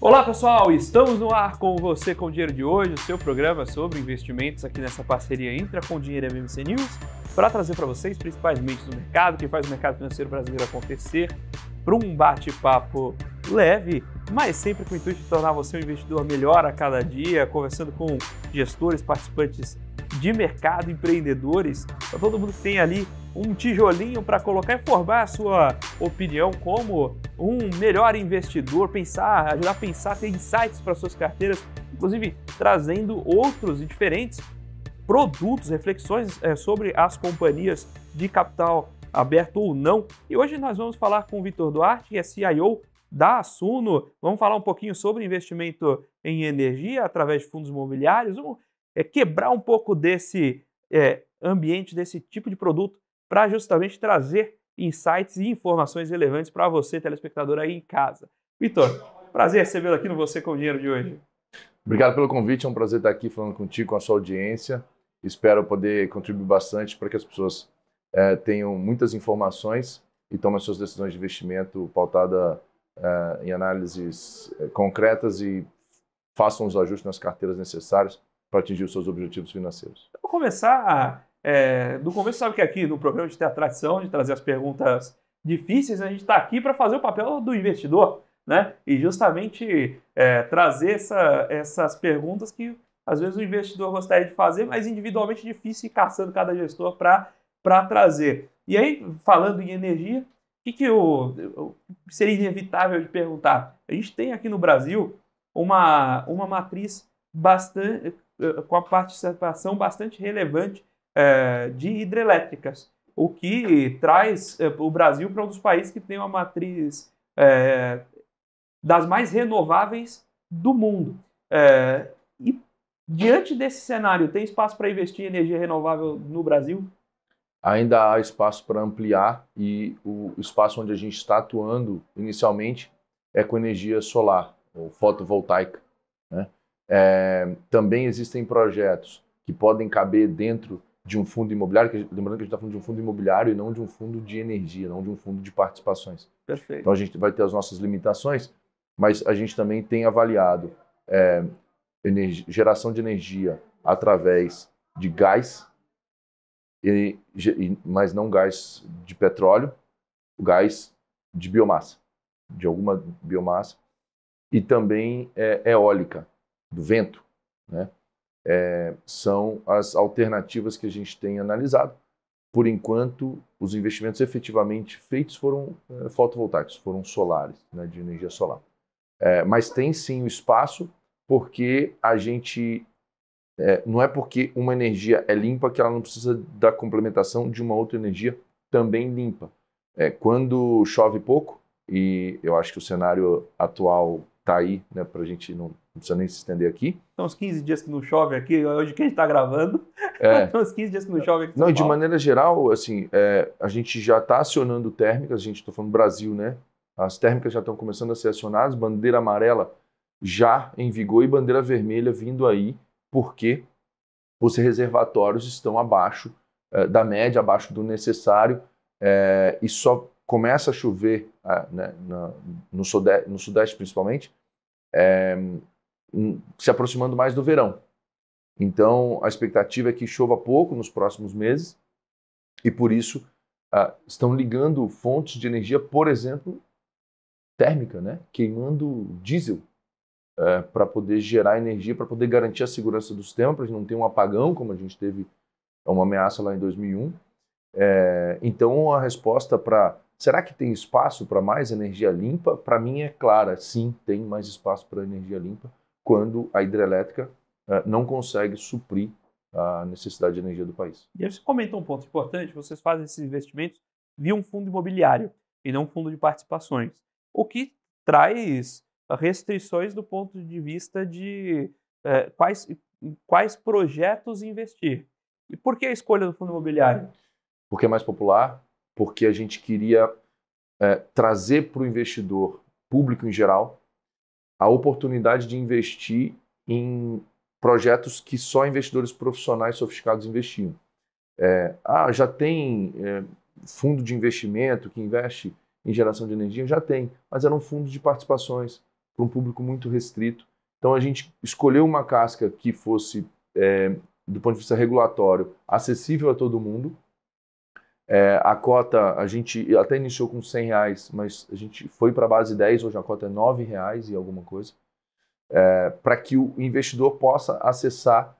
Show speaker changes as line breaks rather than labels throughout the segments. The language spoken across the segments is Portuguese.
Olá pessoal, estamos no ar com você com o Dinheiro de hoje, o seu programa sobre investimentos aqui nessa parceria entre a Com Dinheiro e a MMC News, para trazer para vocês principalmente do mercado, que faz o mercado financeiro brasileiro acontecer, para um bate-papo leve, mas sempre com o intuito de tornar você um investidor melhor a cada dia, conversando com gestores, participantes de mercado, empreendedores, para então, todo mundo que tem ali um tijolinho para colocar e formar a sua opinião como um melhor investidor, pensar, ajudar a pensar, ter insights para suas carteiras, inclusive trazendo outros e diferentes produtos, reflexões é, sobre as companhias de capital aberto ou não. E hoje nós vamos falar com o Vitor Duarte, que é CIO da Suno Vamos falar um pouquinho sobre investimento em energia através de fundos imobiliários. Vamos é, quebrar um pouco desse é, ambiente, desse tipo de produto, para justamente trazer insights e informações relevantes para você, telespectador, aí em casa. Vitor, prazer recebê-lo aqui no Você com o Dinheiro de hoje.
Obrigado pelo convite, é um prazer estar aqui falando contigo, com a sua audiência. Espero poder contribuir bastante para que as pessoas é, tenham muitas informações e tomem suas decisões de investimento pautada é, em análises é, concretas e façam os ajustes nas carteiras necessárias para atingir os seus objetivos financeiros.
Eu vou começar. É, no começo, sabe que é aqui no programa a gente tem a tradição de trazer as perguntas difíceis, né? a gente está aqui para fazer o papel do investidor, né? E justamente é, trazer essa, essas perguntas que às vezes o investidor gostaria de fazer, mas individualmente difícil ir caçando cada gestor para trazer. E aí, falando em energia, o que, eu, eu, seria inevitável de perguntar? A gente tem aqui no Brasil uma, uma matriz bastante eh, com a participação bastante relevante é, de hidrelétricas, o que traz é, o Brasil para um dos países que tem uma matriz é, das mais renováveis do mundo. e diante desse cenário, tem espaço para investir em energia
renovável no Brasil? Ainda há espaço para ampliar e o espaço onde a gente está atuando inicialmente é com energia solar ou fotovoltaica. Né? É, também existem projetos que podem caber dentro de um fundo imobiliário, que, lembrando que a gente está falando de um fundo imobiliário e não de um fundo de energia, não de um fundo de participações. Perfeito. Então a gente vai ter as nossas limitações, mas a gente também tem avaliado é, energia, geração de energia através de gás, e, mas não gás de petróleo, gás de biomassa, de alguma biomassa, e também é, eólica do vento, né? É, são as alternativas que a gente tem analisado. Por enquanto, os investimentos efetivamente feitos foram é, fotovoltaicos, foram solares, né, de energia solar. É, mas tem sim o espaço, porque a gente. É, não é porque uma energia é limpa que ela não precisa da complementação de uma outra energia também limpa. É, quando chove pouco, e eu acho que o cenário atual está aí né, para a gente não não precisa nem se estender aqui.
são uns 15 dias que não chove aqui, hoje que a gente está gravando. É. Então, uns 15 dias que não chove aqui. Não, Paulo. de
maneira geral, assim, é, a gente já está acionando térmicas, a gente está falando Brasil, né? As térmicas já estão começando a ser acionadas, bandeira amarela já em vigor e bandeira vermelha vindo aí, porque os reservatórios estão abaixo é, da média, abaixo do necessário, é, e só começa a chover é, né, na, no, sudeste, no Sudeste principalmente. É, se aproximando mais do verão. Então, a expectativa é que chova pouco nos próximos meses e, por isso, ah, estão ligando fontes de energia, por exemplo, térmica, né? queimando diesel é, eh, para poder gerar energia, para poder garantir a segurança do sistema, para não ter um apagão, como a gente teve uma ameaça lá em 2001. É, eh, então, a resposta para será que tem espaço para mais energia limpa? Para mim é clara, sim, tem mais espaço para energia limpa quando a hidrelétrica uh, não consegue suprir a necessidade de energia do país.
E aí você comenta um ponto importante, vocês fazem esses investimentos via um fundo imobiliário e não um fundo de participações, o que traz restrições do ponto de vista de eh, quais, quais projetos investir. E por que
a escolha do fundo imobiliário? Porque é mais popular, porque a gente queria eh, trazer para o investidor público em geral a oportunidade de investir em projetos que só investidores profissionais sofisticados investiam. É, ah, já tem é, fundo de investimento que investe em geração de energia? Já tem, mas era um fundo de participações para um público muito restrito. Então a gente escolheu uma casca que fosse, é, do ponto de vista regulatório, acessível a todo mundo, é, a cota, a gente até iniciou com 100 reais, mas a gente foi para a base 10, hoje a cota é 9 reais e alguma coisa, é, para que o investidor possa acessar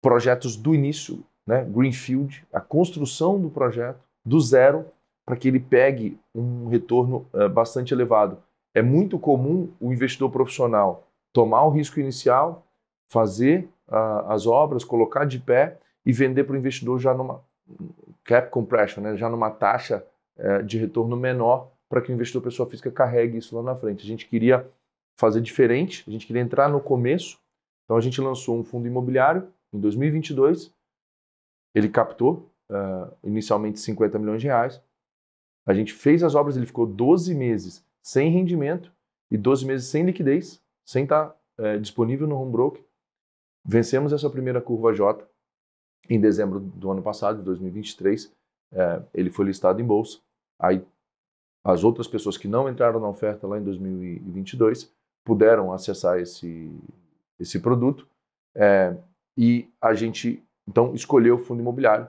projetos do início, né, Greenfield, a construção do projeto do zero, para que ele pegue um retorno é, bastante elevado. É muito comum o investidor profissional tomar o risco inicial, fazer ah, as obras, colocar de pé e vender para o investidor já numa cap compression, né, já numa taxa é, de retorno menor para que o investidor pessoa física carregue isso lá na frente. A gente queria fazer diferente, a gente queria entrar no começo, então a gente lançou um fundo imobiliário em 2022, ele captou uh, inicialmente 50 milhões de reais, a gente fez as obras, ele ficou 12 meses sem rendimento e 12 meses sem liquidez, sem tá, estar eh, é, disponível no home broker. Vencemos essa primeira curva J, em dezembro do ano passado, de 2023, é, ele foi listado em bolsa. Aí as outras pessoas que não entraram na oferta lá em 2022 puderam acessar esse, esse produto. É, e a gente, então, escolheu o fundo imobiliário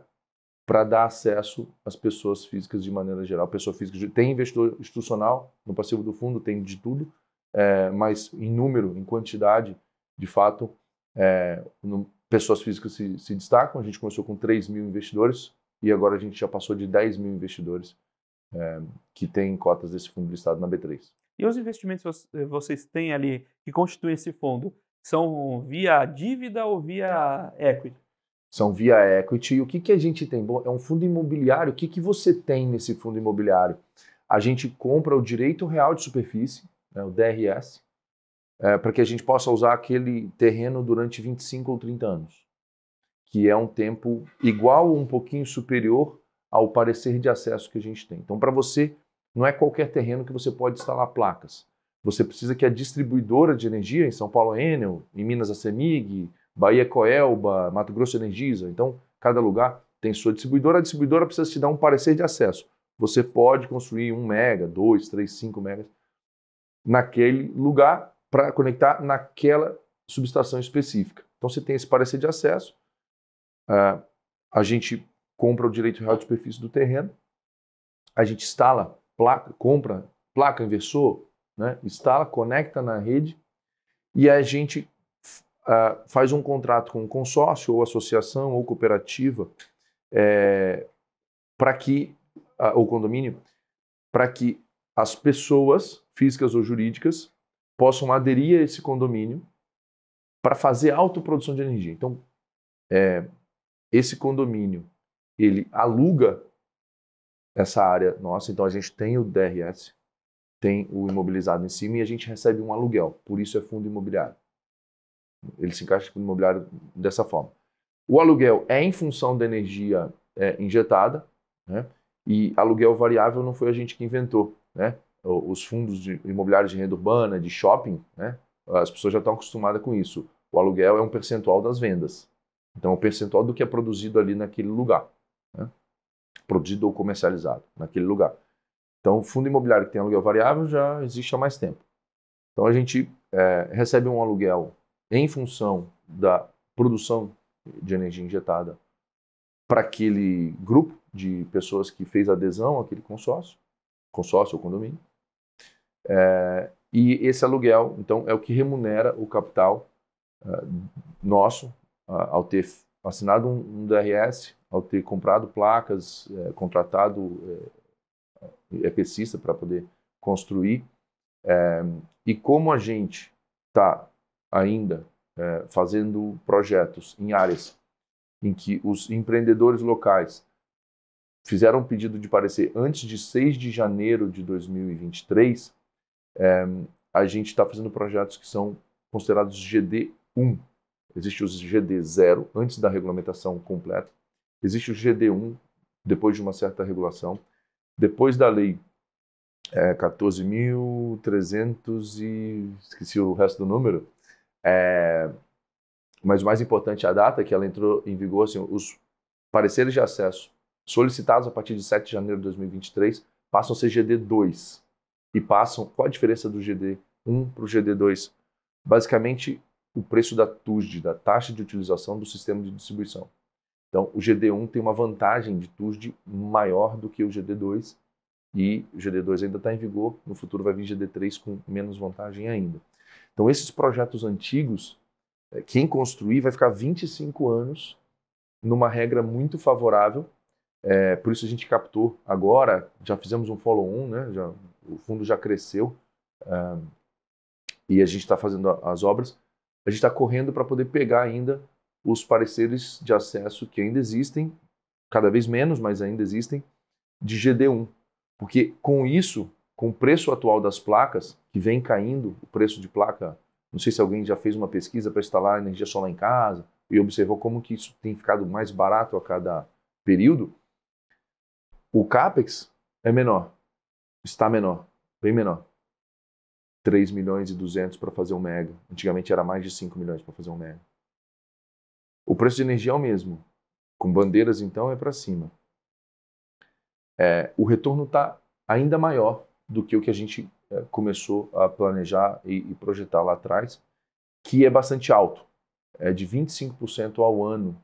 para dar acesso às pessoas físicas de maneira geral. Pessoa física tem investidor institucional no passivo do fundo, tem de tudo, é, mas em número, em quantidade, de fato, é, no, pessoas físicas se, se destacam. A gente começou com 3 mil investidores e agora a gente já passou de 10 mil investidores é, que têm cotas desse fundo listado na B3.
E os investimentos que eh, vocês têm ali que constituem esse fundo são via dívida ou via equity?
São via equity. E o que, que a gente tem? Bom, é um fundo imobiliário. O que, que você tem nesse fundo imobiliário? A gente compra o direito real de superfície, né, o DRS, é, para que a gente possa usar aquele terreno durante 25 ou 30 anos, que é um tempo igual ou um pouquinho superior ao parecer de acesso que a gente tem. Então, para você, não é qualquer terreno que você pode instalar placas. Você precisa que a distribuidora de energia, em São Paulo Enel, em Minas a CEMIG, Bahia Coelba, Mato Grosso Energisa, então cada lugar tem sua distribuidora, a distribuidora precisa te dar um parecer de acesso. Você pode construir um mega, dois, três, cinco megas naquele lugar para conectar naquela subestação específica. Então você tem esse parecer de acesso, uh, a gente compra o direito real de superfície do terreno, a gente instala, placa, compra placa inversor, né, instala, conecta na rede e a gente uh, faz um contrato com um consórcio ou associação ou cooperativa é, para que, uh, ou condomínio, para que as pessoas físicas ou jurídicas possam aderir a esse condomínio para fazer autoprodução de energia. Então, é, esse condomínio, ele aluga essa área nossa, então a gente tem o DRS, tem o imobilizado em cima e a gente recebe um aluguel, por isso é fundo imobiliário. Ele se encaixa no fundo imobiliário dessa forma. O aluguel é em função da energia é, injetada, né? e aluguel variável não foi a gente que inventou. Né? os fundos de imobiliários de renda urbana, de shopping, né? as pessoas já estão acostumadas com isso. O aluguel é um percentual das vendas. Então, o é um percentual do que é produzido ali naquele lugar. Né? Produzido ou comercializado naquele lugar. Então, o fundo imobiliário que tem aluguel variável já existe há mais tempo. Então, a gente é, recebe um aluguel em função da produção de energia injetada para aquele grupo de pessoas que fez adesão àquele consórcio, consórcio ou condomínio. É, e esse aluguel, então, é o que remunera o capital é, nosso ao ter assinado um, um, DRS, ao ter comprado placas, é, contratado é, EPCista para poder construir. e como a gente está ainda fazendo projetos em áreas em que os empreendedores locais fizeram um pedido de parecer antes de 6 de janeiro de 2023, é, a gente está fazendo projetos que são considerados GD1. Existe os GD0, antes da regulamentação completa. Existe o GD1, depois de uma certa regulação. Depois da lei é, eh, 14.300 e... esqueci o resto do número. É, mas o mais importante é a data que ela entrou em vigor. Assim, os pareceres de acesso solicitados a partir de 7 de janeiro de 2023 passam a ser GD2 e passam. Qual a diferença do GD1 para o GD2? Basicamente, o preço da TUSD, da taxa de utilização do sistema de distribuição. Então, o GD1 tem uma vantagem de TUSD maior do que o GD2 e o GD2 ainda está em vigor, no futuro vai vir GD3 com menos vantagem ainda. Então, esses projetos antigos, eh, quem construir vai ficar 25 anos numa regra muito favorável, é, por isso a gente captou agora, já fizemos um follow-on, né, já o fundo já cresceu eh, e a gente está fazendo as obras. A gente está correndo para poder pegar ainda os pareceres de acesso que ainda existem, cada vez menos, mas ainda existem, de GD1. Porque com isso, com o preço atual das placas, que vem caindo, o preço de placa, não sei se alguém já fez uma pesquisa para instalar energia solar em casa e observou como que isso tem ficado mais barato a cada período, o CAPEX é menor está menor, bem menor. 3 milhões e 200 para fazer um mega. Antigamente era mais de 5 milhões para fazer um mega. O preço de energia é o mesmo. Com bandeiras, então, é para cima. É, o retorno está ainda maior do que o que a gente é, começou a planejar e, e projetar lá atrás, que é bastante alto. É de 25% ao ano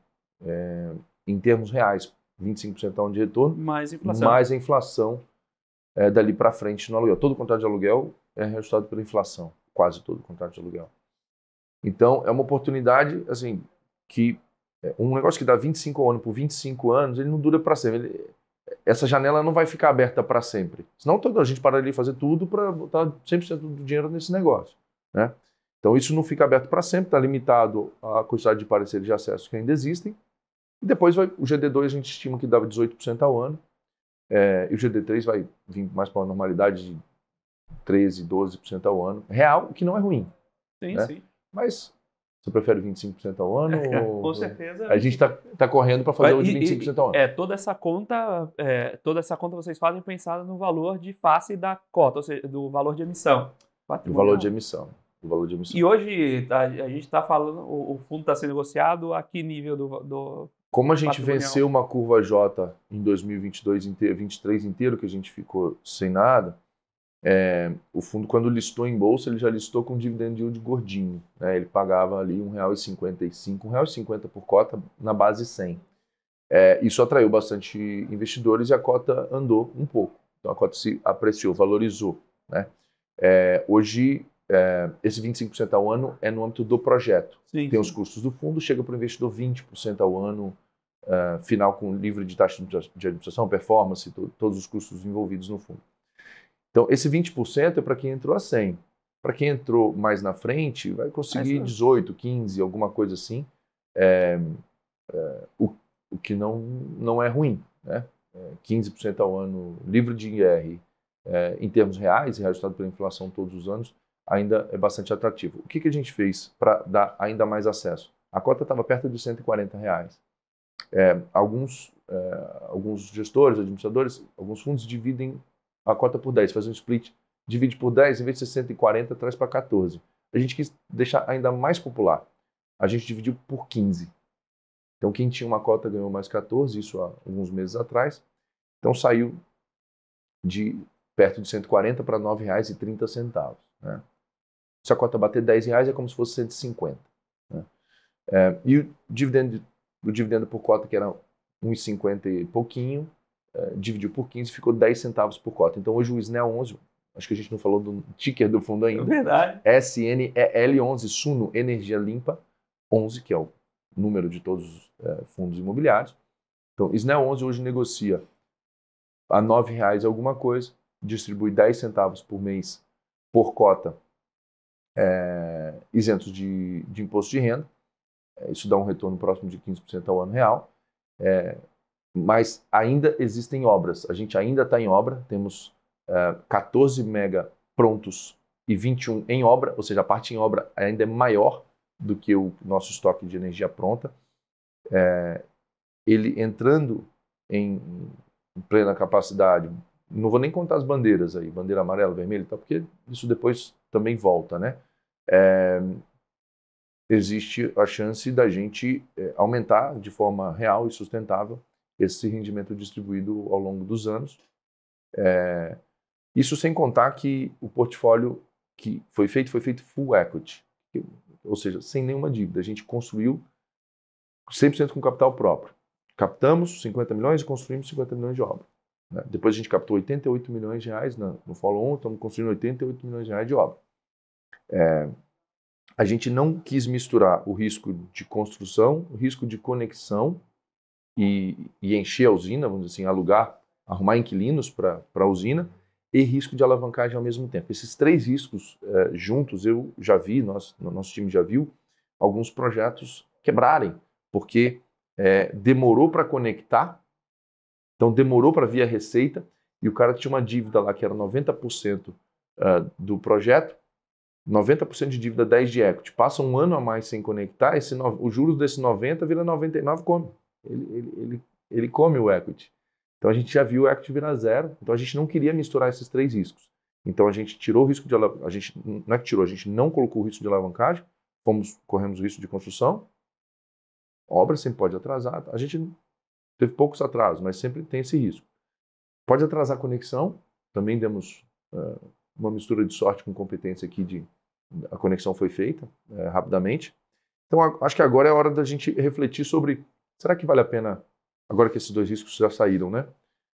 é, em termos reais. 25% ao ano de retorno, mais, inflação. mais a inflação é, dali para frente no aluguel. Todo contrato de aluguel é resultado pela inflação, quase todo contrato de aluguel. Então, é uma oportunidade, assim, que é, um negócio que dá 25 anos por 25 anos, ele não dura para sempre. Ele, essa janela não vai ficar aberta para sempre. Senão toda a gente pararia de fazer tudo para botar 100% do dinheiro nesse negócio. Né? Então, isso não fica aberto para sempre, está limitado à quantidade de pareceres de acesso que ainda existem. E depois vai, o GD2 a gente estima que dava 18% ao ano. É, e o GD3 vai vir mais para uma normalidade de 13, 12% ao ano. Real, o que não é ruim. Sim, né? sim. Mas você prefere 25% ao ano? É, ou... Com certeza. A gente está tá correndo para fazer o de 25% ao ano. É,
toda essa conta, é, toda essa conta vocês fazem pensada no valor de face da cota, ou seja, do valor de emissão.
Do valor de emissão. o valor de emissão.
E hoje a, a gente está falando, o, o fundo está sendo negociado a que nível do, do
como a gente venceu uma curva J em 2022 inteiro, 23 inteiro, que a gente ficou sem nada, é, o fundo, quando listou em bolsa, ele já listou com dividend yield gordinho. Né? Ele pagava ali R$ 1,55, por cota na base 100. É, isso atraiu bastante investidores e a cota andou um pouco. Então a cota se apreciou, valorizou. Né? É, hoje é, esse 25% ao ano é no âmbito do projeto. Sim, Tem sim. os custos do fundo, chega para o investidor 20% ao ano, uh, final com livre de taxa de administração, performance, to, todos os custos envolvidos no fundo. Então, esse 20% é para quem entrou a 100. Para quem entrou mais na frente, vai conseguir 18, 15, alguma coisa assim, é, é, o, o, que não, não é ruim. Né? 15% é, ao ano livre de IR é, em termos reais, reajustado pela inflação todos os anos, ainda é bastante atrativo. O que, que a gente fez para dar ainda mais acesso? A cota estava perto de 140 reais. É, alguns, é, alguns gestores, administradores, alguns fundos dividem a cota por 10, fazem um split, divide por 10, em vez de ser 140, traz para 14. A gente quis deixar ainda mais popular. A gente dividiu por 15. Então quem tinha uma cota ganhou mais 14, isso há alguns meses atrás. Então saiu de perto de 140 para R$ 9,30. Né? se a cota bater 10 reais, é como se fosse 150. Né? É, e o dividendo, o dividendo por cota, que era 1,50 e pouquinho, é, dividiu por 15, ficou 10 centavos por cota. Então hoje o SNEL 11, acho que a gente não falou do ticker do fundo ainda. É verdade. SNEL11, Suno Energia Limpa 11, que é o número de todos os é, fundos imobiliários. Então, SNEL11 hoje negocia a R$ reais alguma coisa, distribui 10 centavos por mês por cota é, isentos de, de, imposto de renda. É, isso dá um retorno próximo de 15% ao ano real. É, mas ainda existem obras. A gente ainda está em obra. Temos é, 14 mega prontos e 21 em obra, ou seja, a parte em obra ainda é maior do que o nosso estoque de energia pronta. É, ele entrando em plena capacidade, não vou nem contar as bandeiras aí, bandeira amarela, vermelha, tá, porque isso depois também volta, né? É, existe a chance da gente é, aumentar de forma real e sustentável esse rendimento distribuído ao longo dos anos. É, isso sem contar que o portfólio que foi feito foi feito full equity, ou seja, sem nenhuma dívida. A gente construiu 100% com capital próprio. Captamos 50 milhões e construímos 50 milhões de obra. Né? Depois a gente captou 88 milhões de reais no follow-on, estamos construindo 88 milhões de reais de obra. É, a gente não quis misturar o risco de construção, o risco de conexão e, e encher a usina, vamos dizer assim, alugar, arrumar inquilinos para a usina e risco de alavancagem ao mesmo tempo. Esses três riscos é, juntos, eu já vi, nós, nosso time já viu, alguns projetos quebrarem, porque é, demorou para conectar então demorou para vir a receita e o cara tinha uma dívida lá que era 90% uh, ah, do projeto, 90% de dívida, 10 de equity. Passa um ano a mais sem conectar, esse no... os juros desse 90 vira 99, come. Ele, ele, ele, ele come o equity. Então a gente já viu o equity virar zero. Então a gente não queria misturar esses três riscos. Então a gente tirou o risco de alavancagem. A gente não é que tirou, a gente não colocou o risco de alavancagem, fomos, corremos o risco de construção. Obra sempre pode atrasar. A gente Teve poucos atrasos, mas sempre tem esse risco. Pode atrasar a conexão, também demos uh, uma mistura de sorte com competência aqui de a conexão foi feita uh, rapidamente. Então a, acho que agora é hora da gente refletir sobre será que vale a pena agora que esses dois riscos já saíram, né?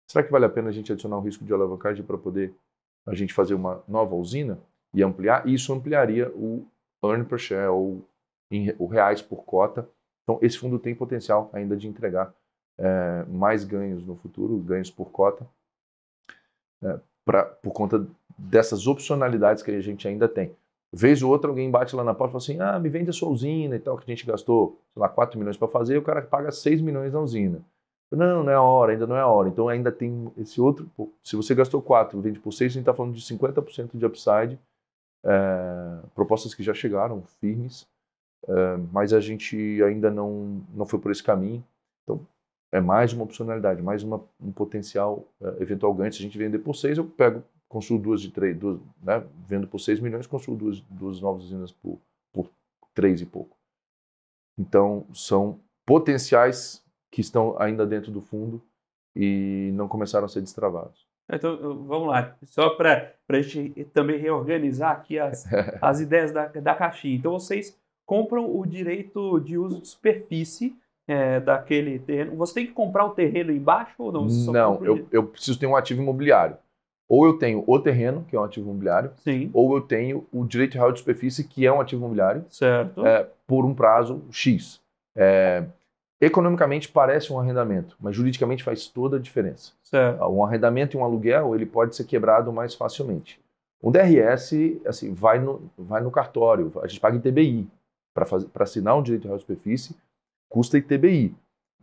Será que vale a pena a gente adicionar o risco de alavancagem para poder a gente fazer uma nova usina e ampliar? Isso ampliaria o earn per share ou em, o reais por cota. Então esse fundo tem potencial ainda de entregar é, mais ganhos no futuro, ganhos por cota, é, pra, por conta dessas opcionalidades que a gente ainda tem. Vez ou outra alguém bate lá na porta e fala assim, ah, me vende a sua usina e tal, que a gente gastou, sei lá, 4 milhões para fazer, e o cara paga 6 milhões na usina. Não, não é a hora, ainda não é a hora. Então ainda tem esse outro. Se você gastou 4, vende por 6, a gente está falando de 50% de upside. É, propostas que já chegaram firmes, é, mas a gente ainda não, não foi por esse caminho. Então é mais uma opcionalidade, mais uma, um potencial uh, eventual ganho. Se a gente vender por 6, eu pego, consumo duas de 3, né? vendo por 6 milhões, consumo duas, duas novas usinas por, por 3 e pouco. Então, são potenciais que estão ainda dentro do fundo e não começaram a ser destravados.
É, então, vamos lá, só para a gente também reorganizar aqui as, as ideias da, da caixinha. Então, vocês compram o direito de uso de superfície é, daquele terreno. Você tem que comprar o
terreno embaixo ou não? não, eu, eu preciso ter um ativo imobiliário. Ou eu tenho o terreno, que é um ativo imobiliário, Sim. ou eu tenho o direito real de superfície, que é um ativo imobiliário, certo. É, por um prazo X. É, Economicamente parece um arrendamento, mas juridicamente faz toda a diferença. Certo. Um arrendamento e um aluguel, ele pode ser quebrado mais facilmente. Um DRS, assim, vai no, vai no cartório, a gente paga em TBI para assinar um direito real de superfície custa ITBI.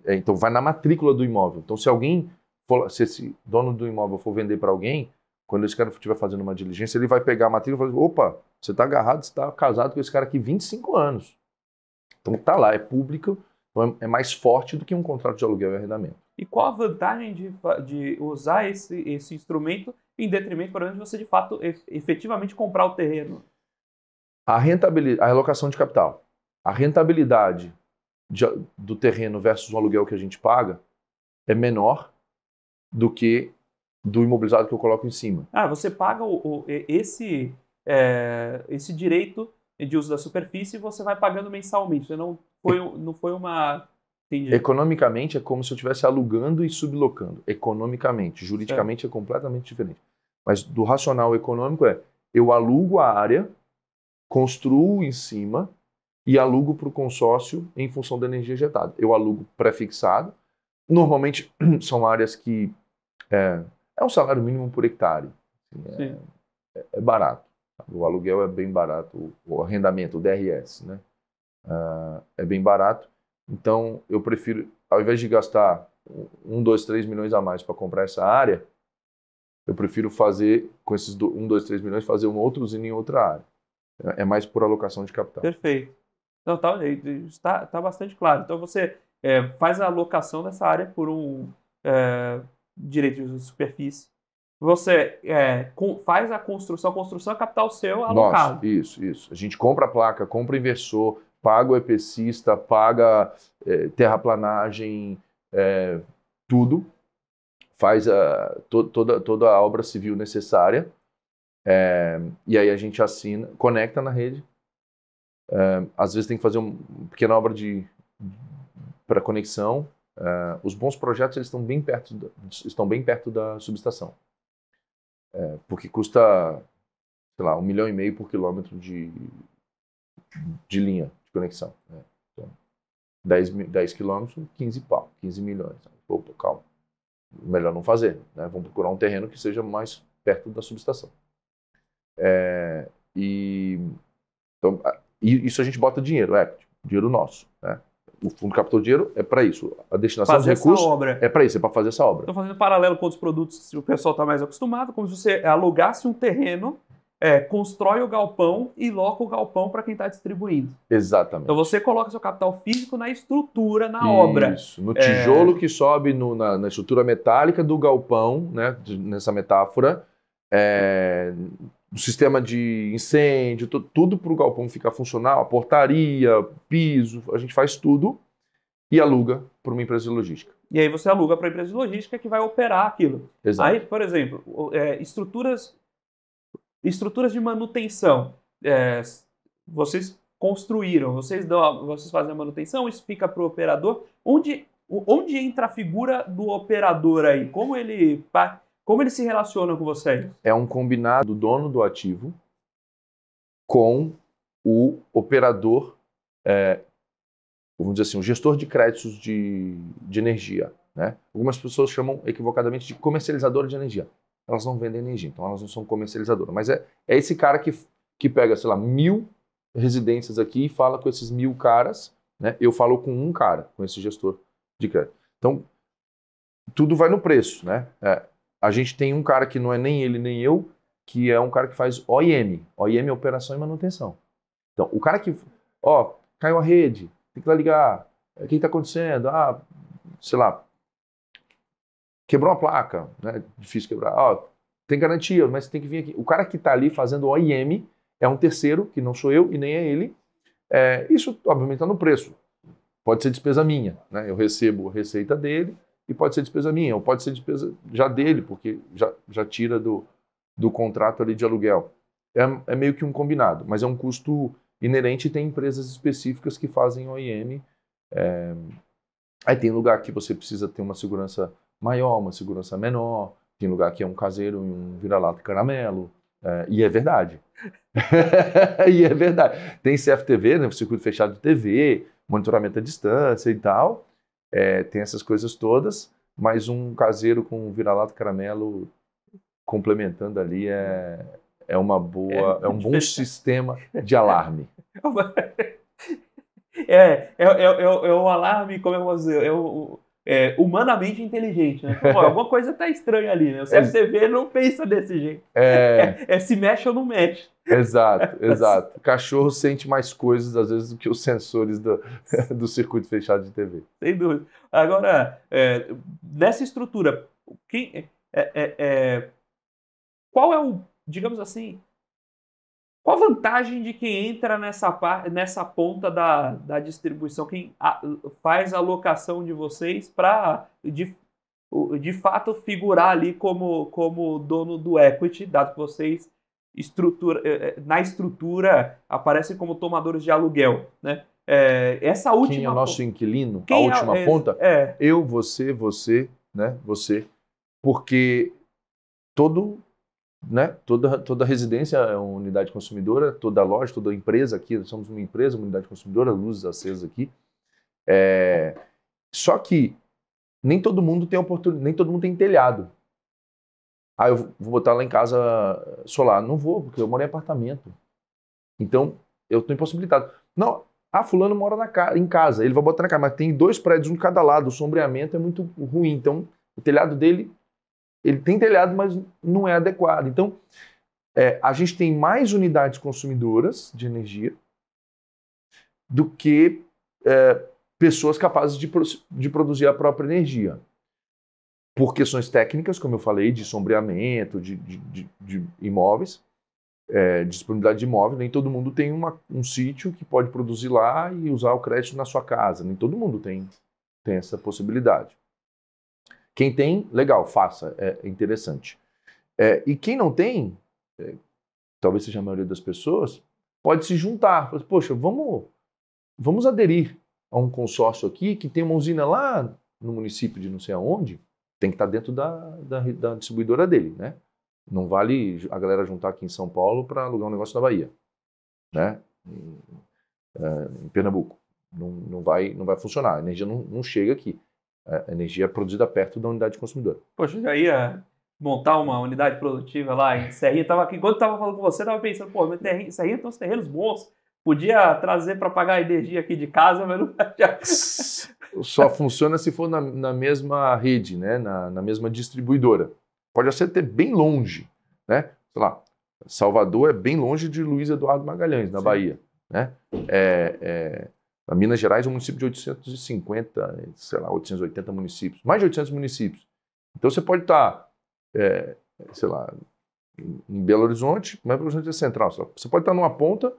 É, então vai na matrícula do imóvel. Então se alguém, for, se esse dono do imóvel for vender para alguém, quando esse cara estiver fazendo uma diligência, ele vai pegar a matrícula e falar, opa, você está agarrado, você está casado com esse cara aqui 25 anos. Então tá lá, é público, então é, é, mais forte do que um contrato de aluguel e arrendamento.
E qual a vantagem de, de usar esse, esse instrumento em detrimento, por exemplo, de você de fato efetivamente comprar o terreno?
A rentabilidade, a relocação de capital. A rentabilidade de, do terreno versus o aluguel que a gente paga é menor do que do imobilizado que eu coloco em cima.
Ah, você paga o, o, esse, é, esse direito de uso da superfície e você vai pagando mensalmente. Você não foi, não foi uma.
Entendi. Economicamente é como se eu estivesse alugando e sublocando. Economicamente. Juridicamente certo. é completamente diferente. Mas do racional econômico é: eu alugo a área, construo em cima e alugo para o consórcio em função da energia injetada. Eu alugo pré-fixado. Normalmente são áreas que é, é, um salário mínimo por hectare. Assim, é, é, é, barato. O aluguel é bem barato, o arrendamento, o DRS, né? Uh, é bem barato. Então eu prefiro, ao invés de gastar um, dois, três milhões a mais para comprar essa área, eu prefiro fazer com esses um, dois, três milhões fazer um outro usina em outra área. É, é mais por alocação de capital.
Perfeito. Então tá, é, está, tá bastante claro. Então você é, faz a alocação dessa área por um é, direito de superfície. Você é, com, faz a construção, a construção é capital seu alocado. Nossa,
isso, isso. A gente compra a placa, compra inversor, paga o EPCista, paga é, terraplanagem, é, tudo, faz a, to, toda, toda a obra civil necessária, é, e aí a gente assina, conecta na rede às vezes tem que fazer uma pequena obra de para conexão. os bons projetos eles estão bem perto da, estão bem perto da subestação, é, porque custa sei lá um milhão e meio por quilômetro de de linha de conexão. Né? Então, 10, 10 quilômetros, 15 pau, 15 milhões. Opa, calma. Melhor não fazer. Né? Vamos procurar um terreno que seja mais perto da subestação. É, e, então, e isso a gente bota dinheiro, é dinheiro nosso. Né? O fundo capital dinheiro é para isso. A destinação fazer dos recursos é para isso, é para fazer essa obra. Estou
fazendo paralelo com outros produtos que o pessoal está mais acostumado, como se você alugasse um terreno, é, constrói o galpão e loca o galpão para quem está distribuindo. Exatamente. Então você coloca seu capital físico na estrutura, na isso, obra. Isso, no tijolo
é... que sobe no, na, na, estrutura metálica do galpão, né, nessa metáfora, é, o sistema de incêndio, tudo para o galpão ficar funcional, a portaria, piso, a gente faz tudo e aluga para uma empresa de logística.
E aí você aluga para a empresa de logística que vai operar aquilo. Exato. Aí, por exemplo, é, estruturas, estruturas de manutenção. É, vocês construíram, vocês, dão, vocês fazem a manutenção, isso fica para o operador. Onde, onde entra a figura do operador aí? Como ele como ele se relaciona com vocês?
É um combinado do dono do ativo com o operador, é, vamos dizer assim, o gestor de créditos de, de energia. Né? Algumas pessoas chamam equivocadamente de comercializadora de energia. Elas não vendem energia, então elas não são comercializadoras. Mas é, é esse cara que, que pega, sei lá, mil residências aqui e fala com esses mil caras. Né? Eu falo com um cara, com esse gestor de crédito. Então, tudo vai no preço, né? É, a gente tem um cara que não é nem ele nem eu, que é um cara que faz OIM. OIM é operação e manutenção. Então, o cara que, ó, caiu a rede, tem que lá ligar, é, o que está acontecendo? Ah, sei lá, quebrou uma placa, né? Difícil quebrar. Ó, tem garantia, mas tem que vir aqui. O cara que está ali fazendo OIM é um terceiro, que não sou eu e nem é ele. É, isso, obviamente, está no preço. Pode ser despesa minha, né? Eu recebo a receita dele, e pode ser despesa minha, ou pode ser despesa já dele, porque já, já tira do, do contrato ali de aluguel. É, é meio que um combinado, mas é um custo inerente e tem empresas específicas que fazem OIM. É... Aí tem lugar que você precisa ter uma segurança maior, uma segurança menor, tem lugar que é um caseiro e um vira-lata caramelo. É, e é verdade. e é verdade. Tem CFTV, né, circuito fechado de TV, monitoramento à distância e tal. É, tem essas coisas todas, mas um caseiro com um vira-lata caramelo complementando ali é, é uma boa, é, é um bom sistema de alarme.
É, é, é, é, é, o é alarme, como é eu é, o, é, humanamente inteligente, né? Pô, tipo, alguma coisa tá estranha ali, né? O CFTV não pensa desse jeito. É... é se mexe ou não mexe.
Exato, exato. O cachorro sente mais coisas, às vezes, do que os sensores do, do circuito fechado de TV.
Sem dúvida. Agora, é, nessa estrutura, quem, é, é, é qual é o, digamos assim, qual a vantagem de quem entra nessa, nessa ponta da, da distribuição, quem a, faz a locação de vocês para, de, de fato, figurar ali como, como dono do equity, dado que vocês estrutura, eh, eh, na estrutura aparecem como tomadores de aluguel, né? É, essa é última. Quem é o nosso
inquilino? a última é, ponta? É. Eu, você, você, né? Você. Porque todo né? Toda, toda residência é uma unidade consumidora, toda loja, toda empresa aqui, nós somos uma empresa, uma unidade consumidora, luzes acesas aqui. É... Só que nem todo mundo tem oportunidade, nem todo mundo tem telhado. Ah, eu vou botar lá em casa eh, solar. Não vou, porque eu moro em apartamento. Então, eu estou impossibilitado. Não, ah, fulano mora na ca... em casa, ele vai botar na casa, mas tem dois prédios, um de cada lado, o sombreamento é muito ruim. Então, o telhado dele ele tem telhado, mas não é adequado. Então, é, a gente tem mais unidades consumidoras de energia do que é, pessoas capazes de, de produzir a própria energia. Por questões técnicas, como eu falei, de sombreamento, de, de, de, de imóveis, é, disponibilidade de imóvel, nem todo mundo tem uma, um sítio que pode produzir lá e usar o crédito na sua casa. Nem todo mundo tem, tem essa possibilidade. Quem tem, legal, faça, é interessante. É, e quem não tem, é, talvez seja a maioria das pessoas, pode se juntar. Assim, Poxa, vamos, vamos aderir a um consórcio aqui que tem uma usina lá no município de não sei aonde, tem que estar tá dentro da, da, da distribuidora dele, né? Não vale a galera juntar aqui em São Paulo para alugar um negócio na Bahia, né? Em, é, em Pernambuco. Não, não, vai, não vai funcionar, a energia não, não chega aqui a energia produzida perto da unidade consumidora.
Poxa, já ia montar uma unidade produtiva lá em Serrinha. Tava aqui, enquanto estava falando com você, estava pensando, pô, meu terreno, Serrinha tem uns terrenos bons. Podia trazer para pagar a energia aqui de casa, mas não já...
Só funciona se for na, na mesma rede, né? Na, na, mesma distribuidora. Pode ser até bem longe, né? Sei lá, Salvador é bem longe de Luiz Eduardo Magalhães, na Sim. Bahia. Né? É, é, a Minas Gerais é um município de 850, sei lá, 880 municípios, mais de 800 municípios. Então você pode estar, tá, é, sei lá, em Belo Horizonte, mas Belo Horizonte é central. Você pode estar tá numa ponta,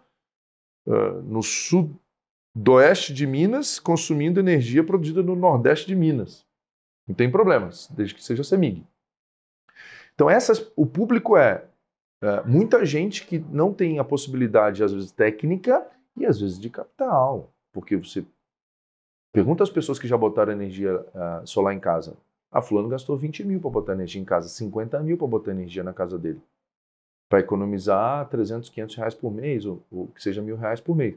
uh, no sudoeste de Minas, consumindo energia produzida no nordeste de Minas. Não tem problemas, desde que seja CEMIG. Então, essas, o público é, é muita gente que não tem a possibilidade, às vezes técnica e às vezes de capital. Porque você pergunta às pessoas que já botaram energia uh, solar em casa. A ah, fulano gastou 20 mil para botar energia em casa, 50 mil para botar energia na casa dele. Para economizar 300, 500 reais por mês, ou, ou que seja mil reais por mês.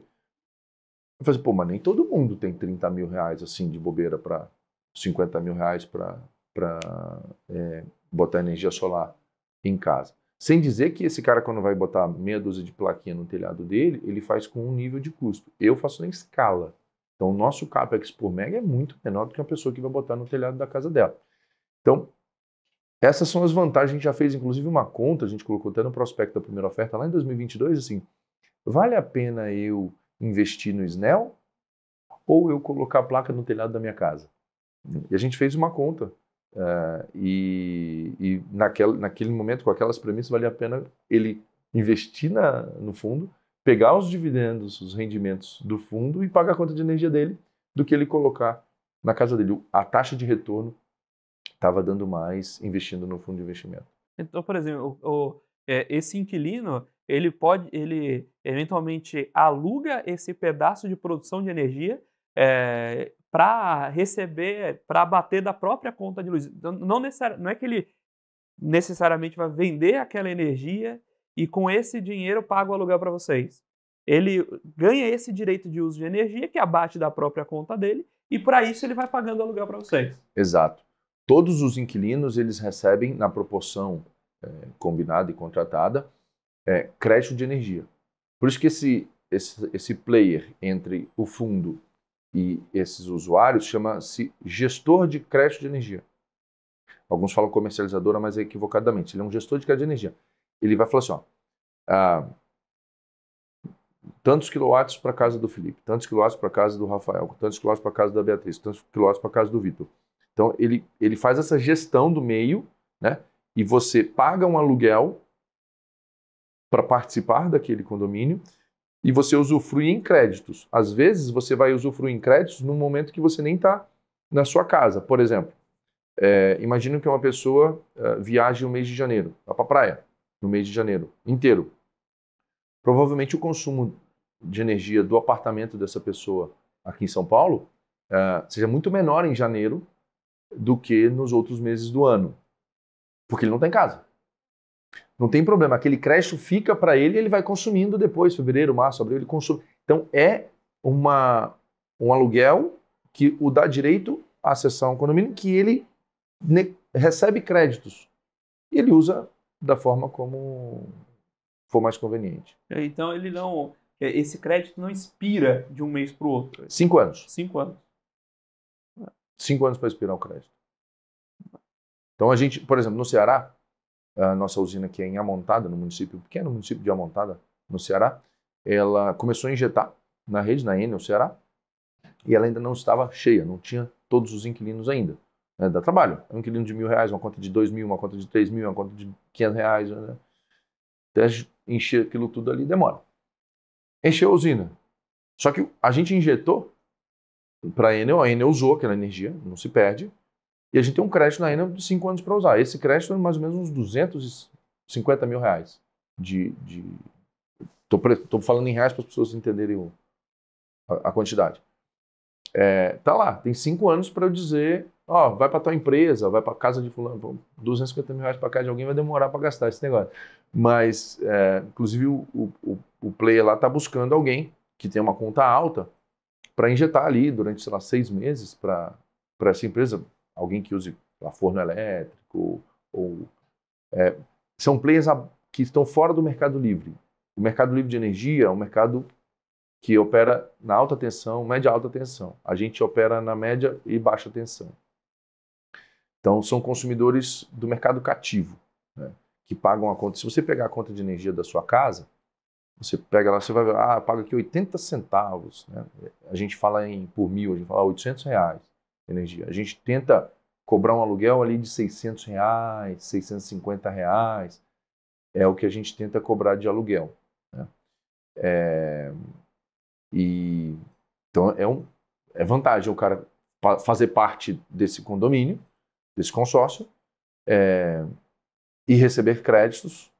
Eu falei, assim, pô, mas nem todo mundo tem 30 mil reais assim de bobeira para 50 mil reais para é, eh, botar energia solar em casa. Sem dizer que esse cara, quando vai botar meia dúzia de plaquinha no telhado dele, ele faz com um nível de custo. Eu faço na escala. Então, o nosso CAPEX por mega é muito menor do que uma pessoa que vai botar no telhado da casa dela. Então, essas são as vantagens. A gente já fez, inclusive, uma conta, a gente colocou até no prospecto da primeira oferta lá em 2022, assim, vale a pena eu investir no Snell ou eu colocar a placa no telhado da minha casa? E a gente fez uma conta. Uh, e, e naquele, naquele momento, com aquelas premissas, valia a pena ele investir na, no fundo, pegar os dividendos, os rendimentos do fundo e pagar a conta de energia dele do que ele colocar na casa dele. A taxa de retorno estava dando mais investindo no fundo de investimento.
Então, por exemplo, o, o, é, esse inquilino ele pode, ele eventualmente aluga esse pedaço de produção de energia é, para receber, para bater da própria conta de luz. Então, não, necessari não é que ele necessariamente vai vender aquela energia e com esse dinheiro paga o aluguel para vocês. Ele ganha esse direito de uso de energia que abate da própria conta dele e para isso ele vai pagando o aluguel para
vocês. Exato. Todos os inquilinos eles recebem na proporção é, combinada e contratada é, crédito de energia. Por isso que esse, esse, esse player entre o fundo e esses usuários chama-se gestor de crédito de energia. Alguns falam comercializadora, mas é equivocadamente. Ele é um gestor de crédito de energia. Ele vai falar assim: ó, ah, tantos quilowatts para casa do Felipe, tantos quilowatts para casa do Rafael, tantos quilowatts para casa da Beatriz, tantos quilowatts para casa do Vitor. Então ele, ele faz essa gestão do meio, né? E você paga um aluguel para participar daquele condomínio e você usufrui em créditos. Às vezes você vai usufruir em créditos no momento que você nem está na sua casa. Por exemplo, é, imagino que uma pessoa é, viaje no mês de janeiro, vá para a praia no mês de janeiro inteiro. Provavelmente o consumo de energia do apartamento dessa pessoa aqui em São Paulo é, seja muito menor em janeiro do que nos outros meses do ano, porque ele não está em casa. Não tem problema, aquele crédito fica para ele, ele vai consumindo depois, fevereiro, março, abril, ele consome. Então é uma, um aluguel que o dá direito à acessar condomínio que ele recebe créditos. E ele usa da forma como for mais conveniente.
É, então ele não. É, esse crédito não expira de um mês para o
outro. Cinco anos. Cinco anos. Cinco anos para expirar o crédito. Então a gente, por exemplo, no Ceará, a nossa usina que é em Amontada, no município pequeno, município de Amontada, no Ceará, ela começou a injetar na rede, na Enel Ceará, e ela ainda não estava cheia, não tinha todos os inquilinos ainda. Né? Dá trabalho. Um inquilino de mil reais, uma conta de dois mil, uma conta de três mil, uma conta de quinhentos reais. Né? né. Até encher aquilo tudo ali demora. Encheu a usina. Só que a gente injetou para a Enel, a Enel usou aquela energia, não se perde, e a gente tem um crédito ainda de 5 anos para usar. Esse crédito é mais ou menos uns 250 mil reais. De, de... Tô, tô falando em reais para as pessoas entenderem o, a, a, quantidade. É, tá lá, tem 5 anos para eu dizer, ó, vai para tua empresa, vai para casa de fulano, 250 mil reais para casa de alguém vai demorar para gastar esse negócio. Mas, é, inclusive, o, o, o player lá tá buscando alguém que tem uma conta alta para injetar ali durante, sei lá, seis meses para essa empresa alguém que use a forno elétrico, ou é, são players que estão fora do mercado livre. O mercado livre de energia é um mercado que opera na alta tensão, média alta tensão. A gente opera na média e baixa tensão. Então são consumidores do mercado cativo, né, que pagam a conta. Se você pegar a conta de energia da sua casa, você pega lá, você vai ver, ah, paga aqui 80 centavos. Né? A gente fala em por mil, a gente fala 800 reais energia. A gente tenta cobrar um aluguel ali de 600 reais, 650 reais, é o que a gente tenta cobrar de aluguel. Né? É, e, então é, um, é vantagem o cara fazer parte desse condomínio, desse consórcio, é, e receber créditos.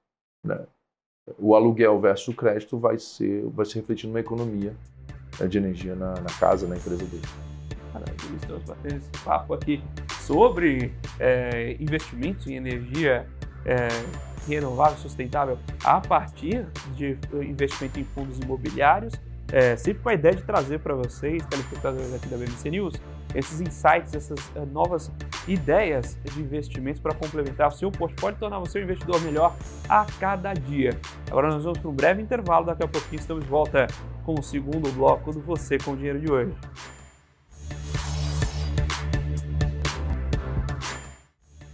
Né? O aluguel versus o crédito vai, ser, vai se refletir numa economia né, de energia na, na casa, na empresa dele
maravilha, estamos batendo esse papo aqui sobre é, investimentos em energia é, renovável, sustentável, a partir de eh, investimento em fundos imobiliários, é, sempre com a ideia de trazer para vocês, telespectadores aqui da BBC News, esses insights, essas eh, novas ideias de investimentos para complementar o seu portfólio e tornar você um investidor melhor a cada dia. Agora nós vamos para um breve intervalo, daqui a pouquinho estamos de volta com o segundo bloco do Você com o Dinheiro de hoje.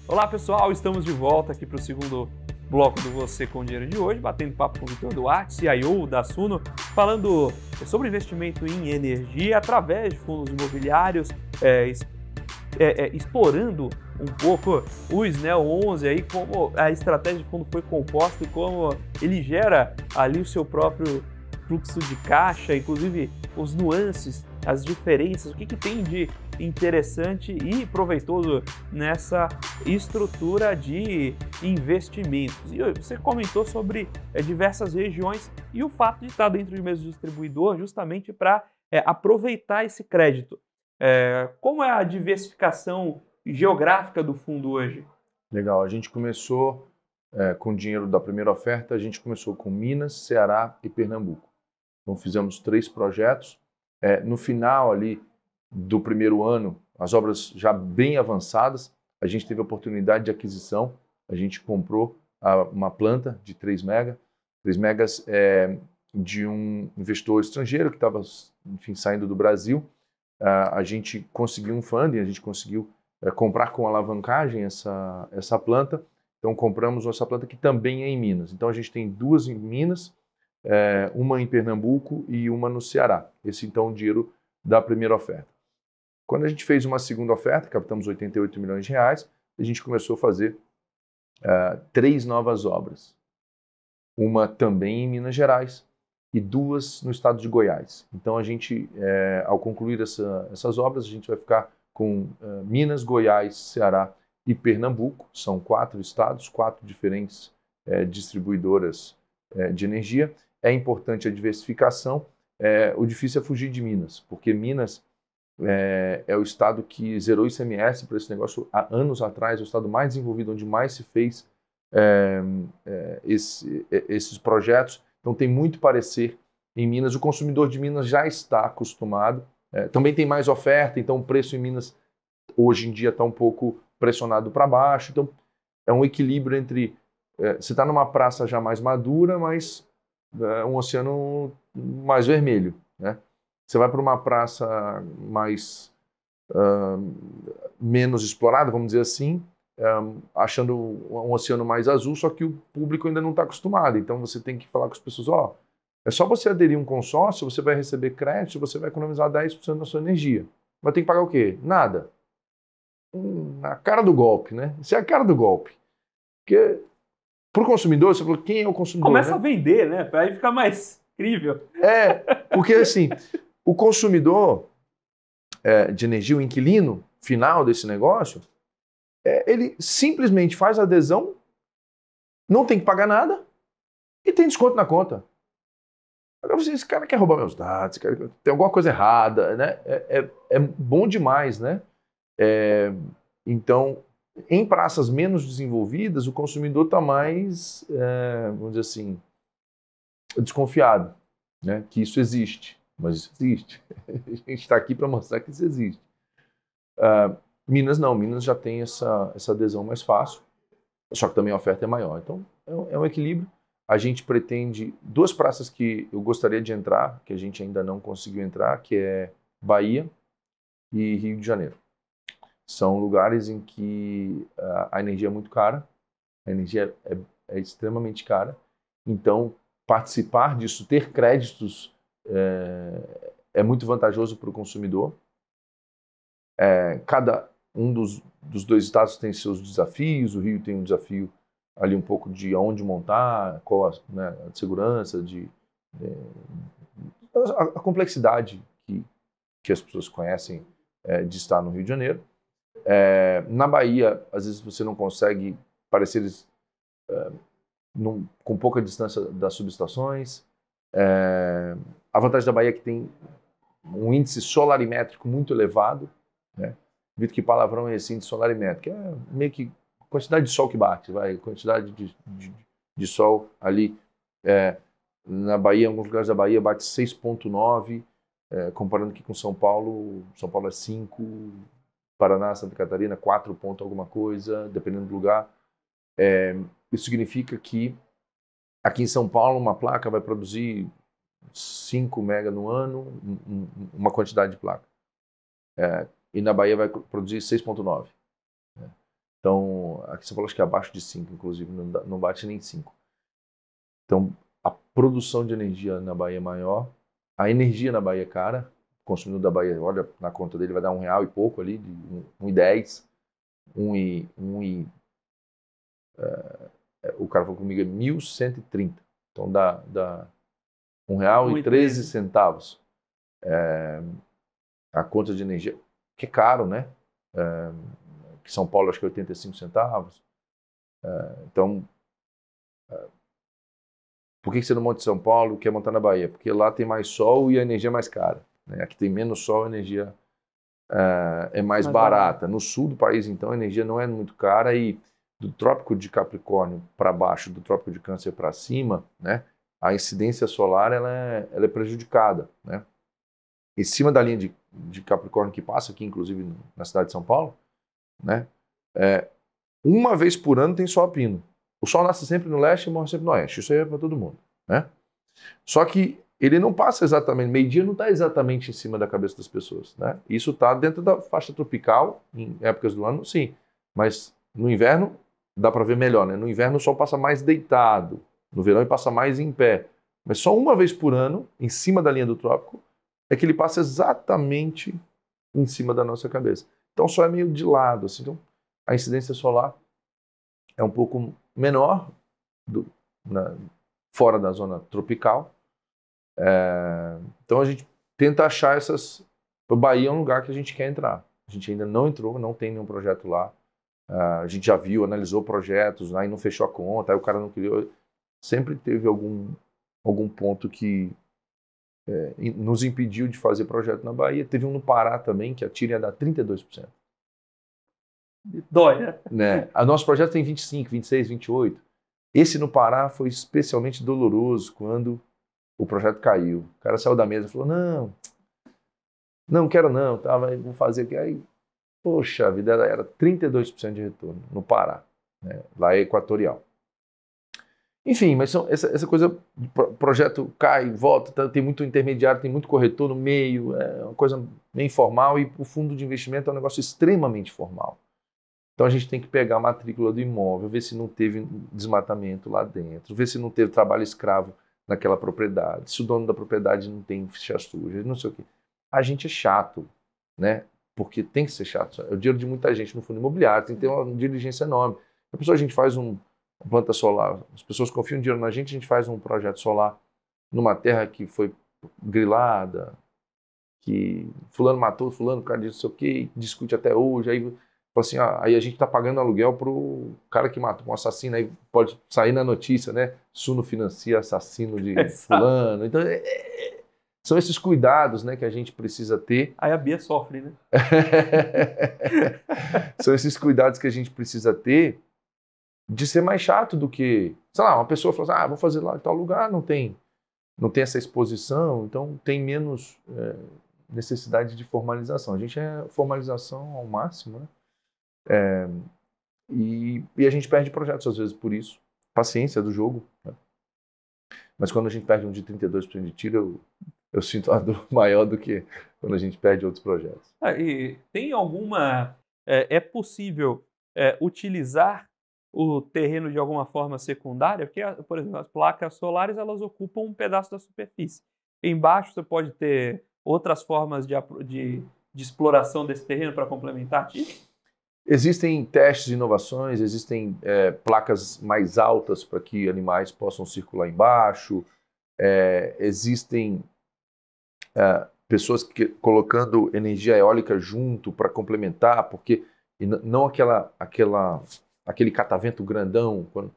Olá pessoal, estamos de volta aqui para o segundo bloco do Você com Dinheiro de hoje, batendo papo com o Vitor Duarte, CIO da Suno, falando sobre investimento em energia através de fundos imobiliários, é, é, é, explorando um pouco o Snell 11 aí, como a estratégia de fundo foi composta e como ele gera ali o seu próprio fluxo de caixa, inclusive os nuances, as diferenças, o que, que tem de interessante e proveitoso nessa estrutura de investimentos. E você comentou sobre é, diversas regiões e o fato de estar dentro de mesmo distribuidor justamente para é, eh, aproveitar esse crédito. É, como é a diversificação geográfica do
fundo hoje? Legal, a gente começou é, com o dinheiro da primeira oferta, a gente começou com Minas, Ceará e Pernambuco. Então fizemos três projetos. É, no final ali, do primeiro ano, as obras já bem avançadas, a gente teve a oportunidade de aquisição, a gente comprou a, uma planta de 3 mega, 3 megas é, de um investidor estrangeiro que estava, enfim, saindo do Brasil. A, a gente conseguiu um funding, a gente conseguiu é, comprar com alavancagem essa, essa planta. Então, compramos nossa planta que também é em Minas. Então, a gente tem duas em Minas, é, uma em Pernambuco e uma no Ceará. Esse, então, é o dinheiro da primeira oferta. Quando a gente fez uma segunda oferta, captamos 88 milhões de reais, a gente começou a fazer uh, três novas obras. Uma também em Minas Gerais e duas no estado de Goiás. Então a gente, é, ao concluir essa, essas obras, a gente vai ficar com uh, Minas, Goiás, Ceará e Pernambuco. São quatro estados, quatro diferentes é, distribuidoras é, de energia. É importante a diversificação. o difícil é fugir de Minas, porque Minas é, é, o estado que zerou o ICMS para esse negócio há anos atrás, é o estado mais desenvolvido, onde mais se fez é, é esse, é, esses projetos. Então tem muito parecer em Minas. O consumidor de Minas já está acostumado. É, também tem mais oferta, então o preço em Minas hoje em dia está um pouco pressionado para baixo. Então é um equilíbrio entre você está numa praça já mais madura, mas um oceano mais vermelho, né? Você vai para uma praça mais uh, menos explorada, vamos dizer assim, um, achando um oceano mais azul, só que o público ainda não está acostumado. Então você tem que falar com as pessoas, ó, oh, é só você aderir a um consórcio, você vai receber crédito, você vai economizar 10% da sua energia. Mas tem que pagar o quê? Nada. Hum, a cara do golpe, né? Isso é a cara do golpe. Porque para o consumidor, você falou, quem é o consumidor? Começa né? a vender, né? Para aí ficar mais incrível. É, porque assim, o consumidor é, de energia, o inquilino final desse negócio, é, ele simplesmente faz adesão, não tem que pagar nada e tem desconto na conta. Agora você, esse cara quer roubar meus dados, quer, tem alguma coisa errada, né? É, é, é bom demais, né? É, então, em praças menos desenvolvidas, o consumidor está mais, é, vamos dizer assim, desconfiado, né? Que isso existe mas isso existe. A gente está aqui para mostrar que isso existe. Uh, Minas não, Minas já tem essa, essa adesão mais fácil, só que também a oferta é maior. Então é um, é um equilíbrio. A gente pretende duas praças que eu gostaria de entrar, que a gente ainda não conseguiu entrar, que é Bahia e Rio de Janeiro. São lugares em que uh, a energia é muito cara, a energia é, é extremamente cara. Então participar disso, ter créditos é, é muito vantajoso para o consumidor. É, cada um dos, dos dois estados tem seus desafios. O Rio tem um desafio ali um pouco de onde montar, qual a, né, a segurança, de, a, a, complexidade que, que as pessoas conhecem é, de estar no Rio de Janeiro. É, na Bahia, às vezes você não consegue pareceres é, com pouca distância das subestações. É, a vantagem da Bahia é que tem um índice solarimétrico muito elevado, né? que palavrão é esse assim índice solarimétrico? É meio que quantidade de sol que bate, vai, quantidade de, de, de sol ali. É, na Bahia, em alguns lugares da Bahia, bate 6,9, é, comparando aqui com São Paulo, São Paulo é 5, Paraná, Santa Catarina, 4 ponto alguma coisa, dependendo do lugar. É, isso significa que aqui em São Paulo, uma placa vai produzir 5 mega no ano, uma quantidade de placa. É, e na Bahia vai produzir 6,9. Né? Então, aqui você falou acho que é abaixo de 5, inclusive, não, bate nem 5. Então, a produção de energia na Bahia é maior, a energia na Bahia é cara, o consumidor da Bahia, olha, na conta dele vai dar um real e pouco ali, de um, um e dez, e uh, o cara falou comigo, é 1.130. Então, dá, dá um real e treze centavos é, a conta de energia, que é caro, né? É, que São Paulo acho que é 85 centavos. É, então, é, por que você não monta em São Paulo, quer montar na Bahia? Porque lá tem mais sol e a energia é mais cara. Né? Aqui tem menos sol, a energia é, é mais, mais barata. barata. No sul do país, então, a energia não é muito cara e do Trópico de Capricórnio para baixo, do Trópico de Câncer para cima, né? a incidência solar ela é, ela é prejudicada. Né? Em cima da linha de, de, Capricórnio que passa aqui, inclusive na cidade de São Paulo, né? É, uma vez por ano tem sol pino. O sol nasce sempre no leste e morre sempre no oeste. Isso aí é para todo mundo. Né? Só que ele não passa exatamente, meio-dia não está exatamente em cima da cabeça das pessoas. Né? Isso está dentro da faixa tropical, em épocas do ano, sim. Mas no inverno dá para ver melhor. Né? No inverno o sol passa mais deitado, no verão ele passa mais em pé. Mas só uma vez por ano, em cima da linha do trópico, é que ele passa exatamente em cima da nossa cabeça. Então só é meio de lado. Assim. Então a incidência solar é um pouco menor do, na, fora da zona tropical. É, então a gente tenta achar essas. Bahia é um lugar que a gente quer entrar. A gente ainda não entrou, não tem nenhum projeto lá. Uh, a gente já viu, analisou projetos, aí não fechou a conta, aí o cara não queria sempre teve algum, algum ponto que é, nos impediu de fazer projeto na Bahia. Teve um no Pará também, que a tira ia dar 32%. Dói, né? A né? nosso projeto tem 25, 26, 28. Esse no Pará foi especialmente doloroso quando o projeto caiu. O cara saiu da mesa e falou: Não, não quero não, tá, mas vou fazer aqui. Aí, poxa vida, era 32% de retorno no Pará, né? lá é equatorial. Enfim, mas são, essa, essa coisa, projeto cai, volta, tá, tem muito intermediário, tem muito corretor no meio, é uma coisa meio informal e o fundo de investimento é um negócio extremamente formal. Então a gente tem que pegar a matrícula do imóvel, ver se não teve desmatamento lá dentro, ver se não teve trabalho escravo naquela propriedade, se o dono da propriedade não tem ficha suja, não sei o quê. A gente é chato, né? Porque tem que ser chato. É o dinheiro de muita gente no fundo imobiliário, tem que ter uma diligência enorme. A pessoa, a gente faz um planta solar. As pessoas confiam dinheiro na gente, a gente faz um projeto solar numa terra que foi grilada, que fulano matou fulano por causa disso, não sei o que discute até hoje, aí assim, ah, aí a gente está pagando aluguel pro cara que matou um assassino, aí pode sair na notícia, né? Suno financia assassino de fulano. Então, é, é, são esses cuidados, né, que a gente precisa ter.
Aí a Bia sofre, né?
são esses cuidados que a gente precisa ter de ser mais chato do que, sei lá, uma pessoa fala assim, ah, vou fazer lá em tal lugar, não tem, não tem essa exposição, então tem menos é, necessidade de formalização. A gente é formalização ao máximo, né? É, e, e, a gente perde projetos às vezes por isso. Paciência do jogo. Né? Mas quando a gente perde um de 32% de tiro, eu, eu sinto uma dor maior do que quando a gente perde outros projetos.
Ah, e tem alguma. É, é possível é, utilizar o terreno de alguma forma secundária, porque, por exemplo, as placas solares elas ocupam um pedaço da superfície. Embaixo você pode ter outras formas de, de, de exploração desse terreno para complementar isso?
Existem testes, inovações, existem é, placas mais altas para que animais possam circular embaixo, é, existem é, pessoas que, colocando energia eólica junto para complementar, porque não aquela, aquela aquele catavento grandão. Quando,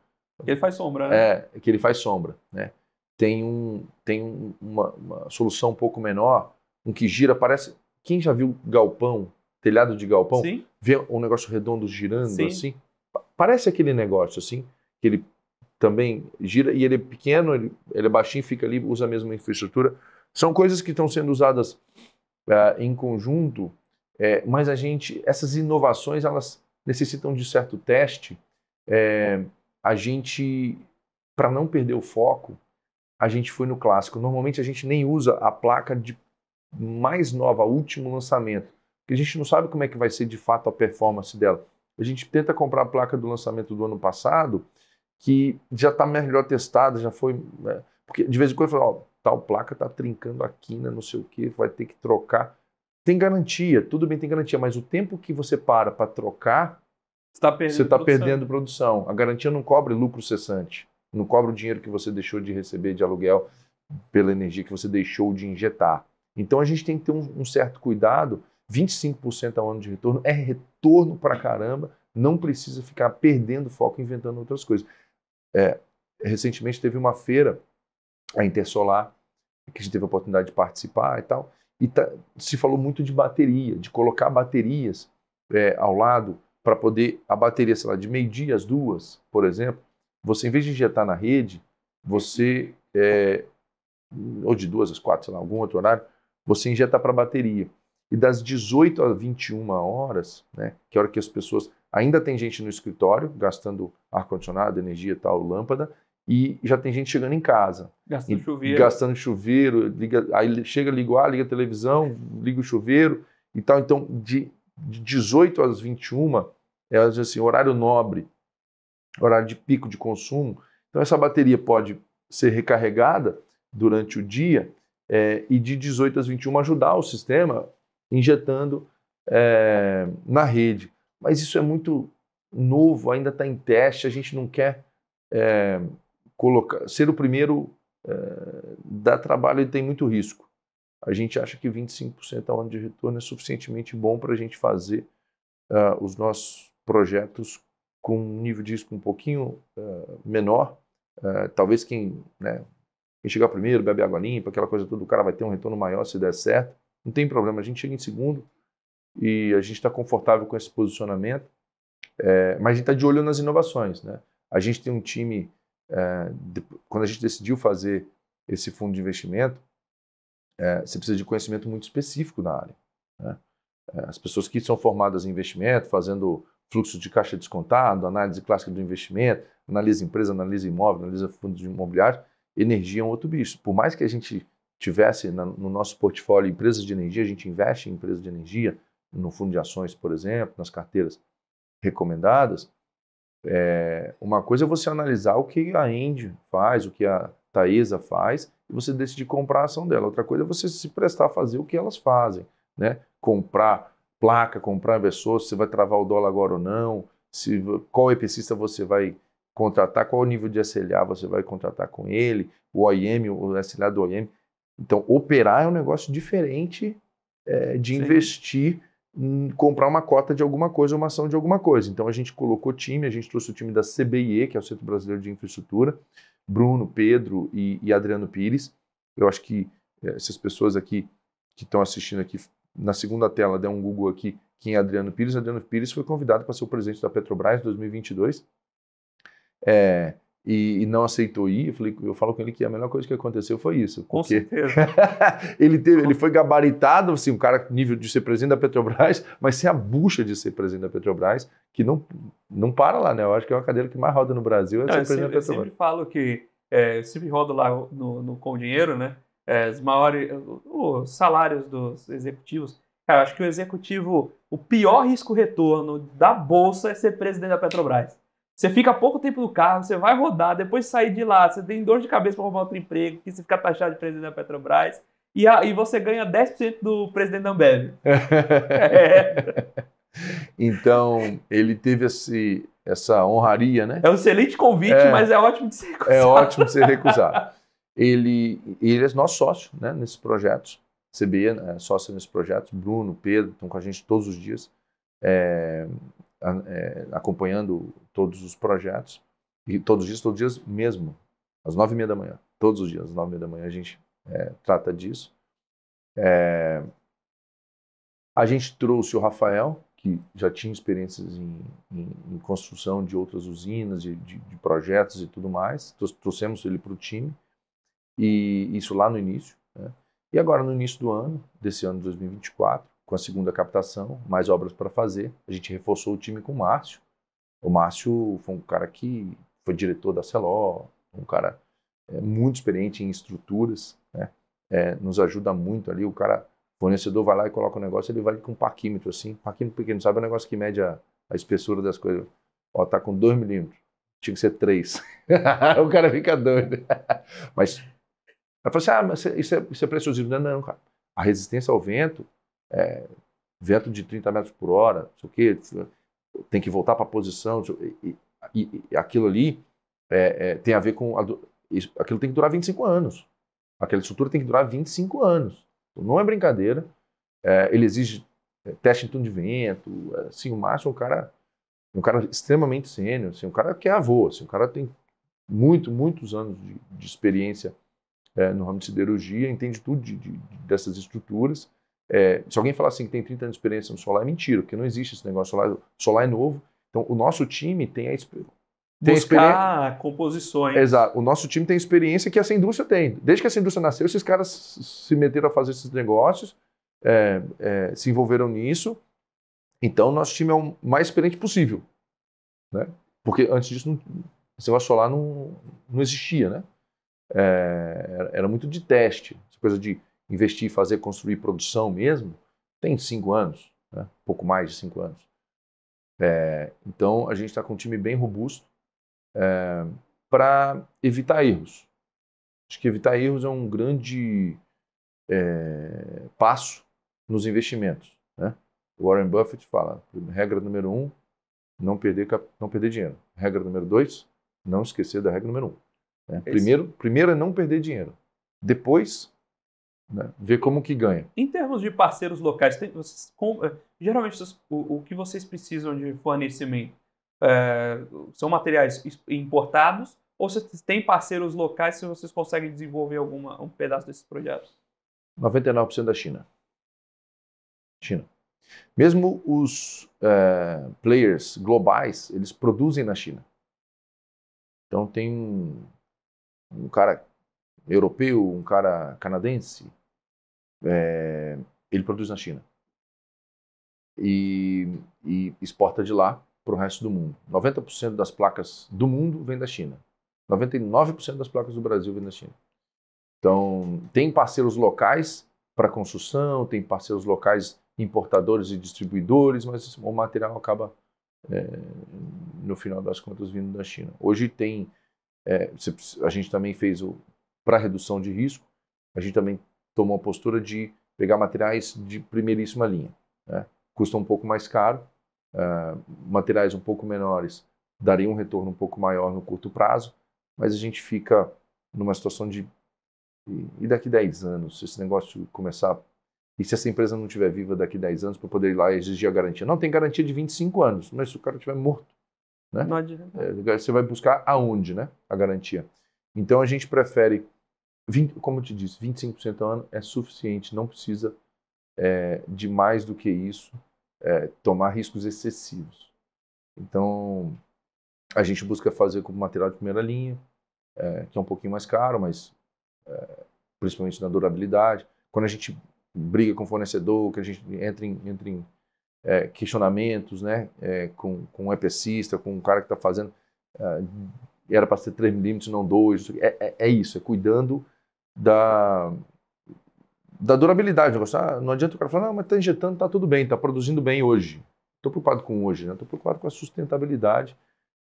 que ele faz sombra, né?
É, que ele faz sombra, né? Tem, um, tem uma, uma, solução um pouco menor, um que gira, parece... Quem já viu galpão, telhado de galpão? Sim. Vê um negócio redondo girando Sim. assim? Parece aquele negócio assim, que ele também gira e ele é pequeno, ele, ele é baixinho, fica ali, usa a mesma infraestrutura. São coisas que estão sendo usadas uh, em conjunto, é, mas a gente, essas inovações, elas necessitam de certo teste, é, a gente, para não perder o foco, a gente foi no clássico. Normalmente a gente nem usa a placa de mais nova, último lançamento, porque a gente não sabe como é que vai ser de fato a performance dela. A gente tenta comprar a placa do lançamento do ano passado, que já está melhor testada, já foi. Né? Porque de vez em quando fala, ó, tal placa está trincando a quina, não sei o que, vai ter que trocar. Tem garantia, tudo bem, tem garantia, mas o tempo que você para para trocar, tá você está perdendo produção. A garantia não cobre lucro cessante, não cobre o dinheiro que você deixou de receber de aluguel pela energia que você deixou de injetar. Então a gente tem que ter um, um certo cuidado. 25% ao ano de retorno é retorno para caramba, não precisa ficar perdendo foco inventando outras coisas. É, recentemente teve uma feira, a Intersolar, que a gente teve a oportunidade de participar e tal. E tá, se falou muito de bateria, de colocar baterias é, ao lado para poder a bateria, sei lá, de meio-dia às duas, por exemplo, você em vez de injetar na rede, você é, ou de duas às quatro, sei lá, algum outro horário, você injeta para a bateria. E das 18 às 21 horas, né, que é a hora que as pessoas ainda tem gente no escritório gastando ar-condicionado, energia tal, lâmpada, e já tem gente chegando em casa. Gastando chuveiro. Gastando chuveiro, liga, aí chega, liga, o ar, liga a televisão, liga o chuveiro e tal. Então, de, de 18 às 21, é assim, horário nobre, horário de pico de consumo. Então, essa bateria pode ser recarregada durante o dia é, e de 18 às 21 ajudar o sistema injetando é, na rede. Mas isso é muito novo, ainda está em teste, a gente não quer é, colocar, ser o primeiro é, dá trabalho e tem muito risco. A gente acha que 25% ao ano de retorno é suficientemente bom para a gente fazer uh, os nossos projetos com um nível de risco um pouquinho uh, menor. Uh, talvez quem, né, quem chegar primeiro, bebe água limpa, aquela coisa toda, o cara vai ter um retorno maior se der certo. Não tem problema, a gente chega em segundo e a gente está confortável com esse posicionamento. É, mas a gente está de olho nas inovações. Né? A gente tem um time é, de, quando a gente decidiu fazer esse fundo de investimento, é, você precisa de conhecimento muito específico na área. Né? É, as pessoas que são formadas em investimento, fazendo fluxo de caixa descontado, análise clássica do investimento, analisa empresa, analisa imóvel, analisa fundos imobiliários, energia é um outro bicho. Por mais que a gente tivesse na, no nosso portfólio empresas de energia, a gente investe em empresas de energia, no fundo de ações, por exemplo, nas carteiras recomendadas, é, uma coisa é você analisar o que a Andy faz, o que a Taesa faz, e você decidir comprar a ação dela. Outra coisa é você se prestar a fazer o que elas fazem, né? Comprar placa, comprar inversor, se você vai travar o dólar agora ou não, se qual EPCista você vai contratar, qual nível de SLA você vai contratar com ele, o OIM, o SLA do OIM. Então, operar é um negócio diferente é, de Sim. investir Hum, comprar uma cota de alguma coisa, uma ação de alguma coisa. Então a gente colocou time, a gente trouxe o time da CBIE, que é o Centro Brasileiro de Infraestrutura, Bruno, Pedro e, e Adriano Pires. Eu acho que é, essas pessoas aqui que estão assistindo aqui na segunda tela, der um Google aqui, quem é Adriano Pires. Adriano Pires foi convidado para ser o presidente da Petrobras em 2022. É, e, e, não aceitou ir, eu, falei, eu falo com ele que a melhor coisa que aconteceu foi isso. Com certeza. ele, teve, ele foi gabaritado, assim, um cara nível de ser presidente da Petrobras, mas sem a bucha de ser presidente da Petrobras, que não, não para lá, né? Eu acho que é uma cadeira que mais roda no Brasil é não, ser presidente sempre, da Petrobras. Eu sempre
falo que, é, sempre rodo lá no, no, com dinheiro, né? É, os maiores os salários dos executivos. Cara, eu acho que o executivo, o pior risco-retorno da Bolsa é ser presidente da Petrobras. Você fica pouco tempo no carro, você vai rodar, depois sair de lá, você tem dor de cabeça para arrumar outro emprego, que você fica taxado de presidente da Petrobras, e, a, e você ganha 10% do presidente da Ambev. é.
Então, ele teve esse, essa honraria, né? É um excelente convite, é, mas é
ótimo de ser é recusado. É ótimo
de ser recusado. ele, ele é nosso sócio né, nesses projetos, CBE né, é sócio nesses projetos, Bruno, Pedro, estão com a gente todos os dias. É, é, acompanhando todos os projetos. E todos os dias, todos os dias mesmo, às nove e meia da manhã. Todos os dias, às nove e meia da manhã, a gente é, trata disso. É, a gente trouxe o Rafael, que já tinha experiências em, em, em construção de outras usinas, de, de, de, projetos e tudo mais. Trouxemos ele para o time, e isso lá no início. Né? E agora, no início do ano, desse ano de 2024, com a segunda captação, mais obras para fazer. A gente reforçou o time com o Márcio. O Márcio foi um cara que foi diretor da Celó, um cara é, muito experiente em estruturas, né? É, nos ajuda muito ali. O cara, fornecedor vai lá e coloca o negócio, ele vai com um parquímetro assim, parquímetro pequeno, sabe? É um negócio que mede a, a espessura das coisas. Ó, tá com 2 milímetros, tinha que ser 3. o cara fica doido. Mas, eu falei assim, ah, mas isso é, isso é, é preciosismo. Não, não, cara. A resistência ao vento é, vento de 30 metros por hora, não sei o quê, tem que voltar para a posição. E, e, e, aquilo ali é, é, tem a ver com. A, isso, aquilo tem que durar 25 anos. Aquela estrutura tem que durar 25 anos. Então, não é brincadeira. É, ele exige é, teste em turno de vento. É, assim, o Márcio é um cara, um cara extremamente sênior, assim, um cara que é avô, assim, um cara tem muito, muitos anos de, de experiência é, no ramo de siderurgia, entende tudo de, de, dessas estruturas. É, se alguém falar assim que tem 30 anos de experiência no solar, é mentira, porque não existe esse negócio. Solar, solar é novo. Então, o nosso time tem a, tem experiência.
composições.
Exato. O nosso time tem experiência que essa indústria tem. Desde que essa indústria nasceu, esses caras se meteram a fazer esses negócios, é, é, se envolveram nisso. Então, nosso time é o mais experiente possível. Né? Porque antes disso, não, esse negócio solar não, não existia. Né? É, era muito de teste. Essa coisa de investir, fazer, construir produção mesmo, tem cinco anos, né? pouco mais de cinco anos. É, então a gente está com um time bem robusto é, para evitar erros. Acho que evitar erros é um grande é, passo nos investimentos. Né? Warren Buffett fala: regra número um, não perder, não perder dinheiro. Regra número dois, não esquecer da regra número um. Né? Primeiro, primeiro é não perder dinheiro. Depois, né? Ver como que ganha.
Em termos de parceiros locais, tem, vocês, com, eh, geralmente o, o, que vocês precisam de fornecimento é, são materiais importados ou vocês têm parceiros locais se vocês conseguem desenvolver alguma, um pedaço desses projetos?
99% da China. China. Mesmo os eh, players globais, eles produzem na China. Então tem um, um cara europeu, um cara canadense, é, ele produz na China e, e exporta de lá para o resto do mundo. 90% das placas do mundo vem da China. 99% das placas do Brasil vem da China. Então, tem parceiros locais para construção, tem parceiros locais importadores e distribuidores, mas o material acaba, é, no final das contas, vindo da China. Hoje tem, é, a gente também fez, para redução de risco, a gente também tomou a postura de pegar materiais de primeiríssima linha. Né? Custa um pouco mais caro, uh, materiais um pouco menores dariam um retorno um pouco maior no curto prazo, mas a gente fica numa situação de e daqui 10 anos, se esse negócio começar e se essa empresa não estiver viva daqui 10 anos para poder ir lá e exigir a garantia? Não, tem garantia de 25 anos, mas se o cara estiver morto, né? Não adianta. É, você vai buscar aonde, né? A garantia. Então a gente prefere 20, como eu te disse, 25% ao ano é suficiente, não precisa é, de mais do que isso é, tomar riscos excessivos. Então, a gente busca fazer com material de primeira linha, é, que é um pouquinho mais caro, mas é, principalmente na durabilidade. Quando a gente briga com o fornecedor, que a gente entra em, entra em é, questionamentos né, é, com, com o EPCista, com o cara que está fazendo era para ser 3 milímetros, não 2. É, é, é, isso, é cuidando da, da durabilidade. Negócio. Ah, não adianta o cara falar, não, mas está injetando, está tudo bem, está produzindo bem hoje. Estou preocupado com hoje, estou né? preocupado com a sustentabilidade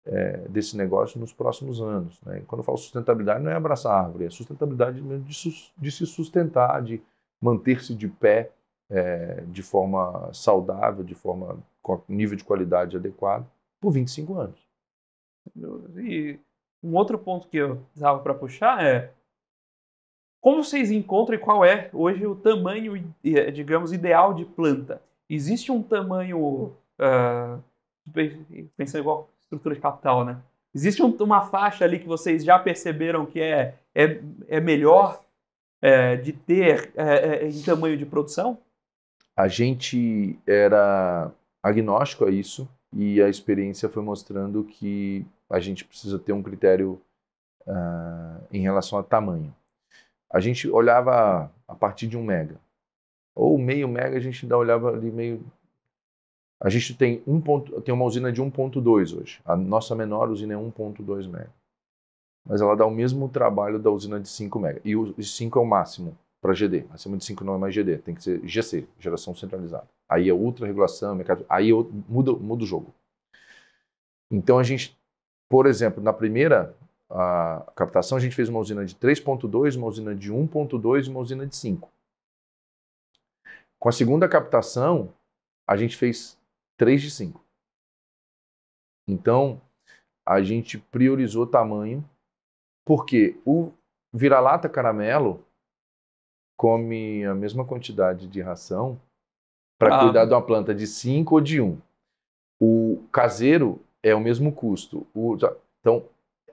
é, desse negócio nos próximos anos. Né? Quando eu falo sustentabilidade, não é abraçar a árvore, é sustentabilidade de, de se sustentar, de manter-se de pé é, de forma saudável, de forma com nível de qualidade adequado, por 25 anos.
E um outro ponto que eu precisava para puxar é como vocês encontram e qual é hoje o tamanho, eh, digamos, ideal de planta? Existe um tamanho, uh, pensando igual estrutura de capital, né? Existe um, uma faixa ali que vocês já perceberam que é, é, é melhor é, de ter é, é, é em tamanho de produção?
A gente era agnóstico a isso e a experiência foi mostrando que a gente precisa ter um critério uh, em relação a tamanho a gente olhava a partir de um mega. Ou meio mega, a gente ainda olhava ali meio. A gente tem, um ponto, tem uma usina de 1,2 hoje. A nossa menor usina é 1,2 mega. Mas ela dá o mesmo trabalho da usina de 5 mega. E os 5 é o máximo para GD. Acima de 5 não é mais GD, tem que ser GC, geração centralizada. Aí é outra regulação, mercado. Aí é muda, muda o jogo. Então a gente, por exemplo, na primeira a captação, a gente fez uma usina de 3.2, uma usina de 1.2 e uma usina de 5. Com a segunda captação, a gente fez 3 de 5. Então, a gente priorizou tamanho, porque o vira-lata caramelo come a mesma quantidade de ração para ah. cuidar de uma planta de 5 ou de 1. Um. O caseiro é o mesmo custo. O, então,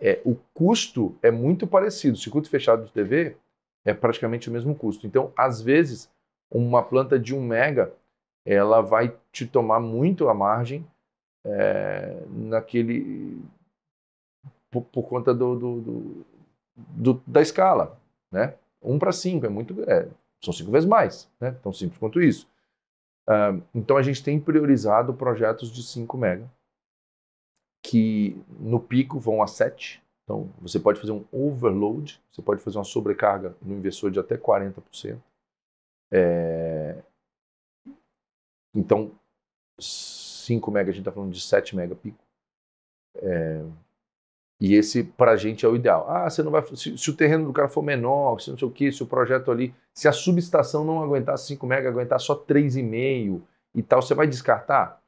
é, o custo é muito parecido. O circuito fechado de TV é praticamente o mesmo custo. Então, às vezes, uma planta de 1 mega, ela vai te tomar muito a margem é, naquele... Por, por conta do, do, do, do, da escala, né? 1 para 5 é muito... É, são cinco vezes mais, né? Tão simples quanto isso. Uh, então, a gente tem priorizado projetos de 5 mega que no pico vão a 7. Então, você pode fazer um overload, você pode fazer uma sobrecarga no inversor de até 40%. É... Então, 5 mega, a gente está falando de 7 mega pico. É... E esse, para a gente, é o ideal. Ah, você não vai. Se, se, o terreno do cara for menor, se não sei o quê, se o projeto ali. Se a subestação não aguentar 5 mega, aguentar só 3,5 e tal, você vai descartar?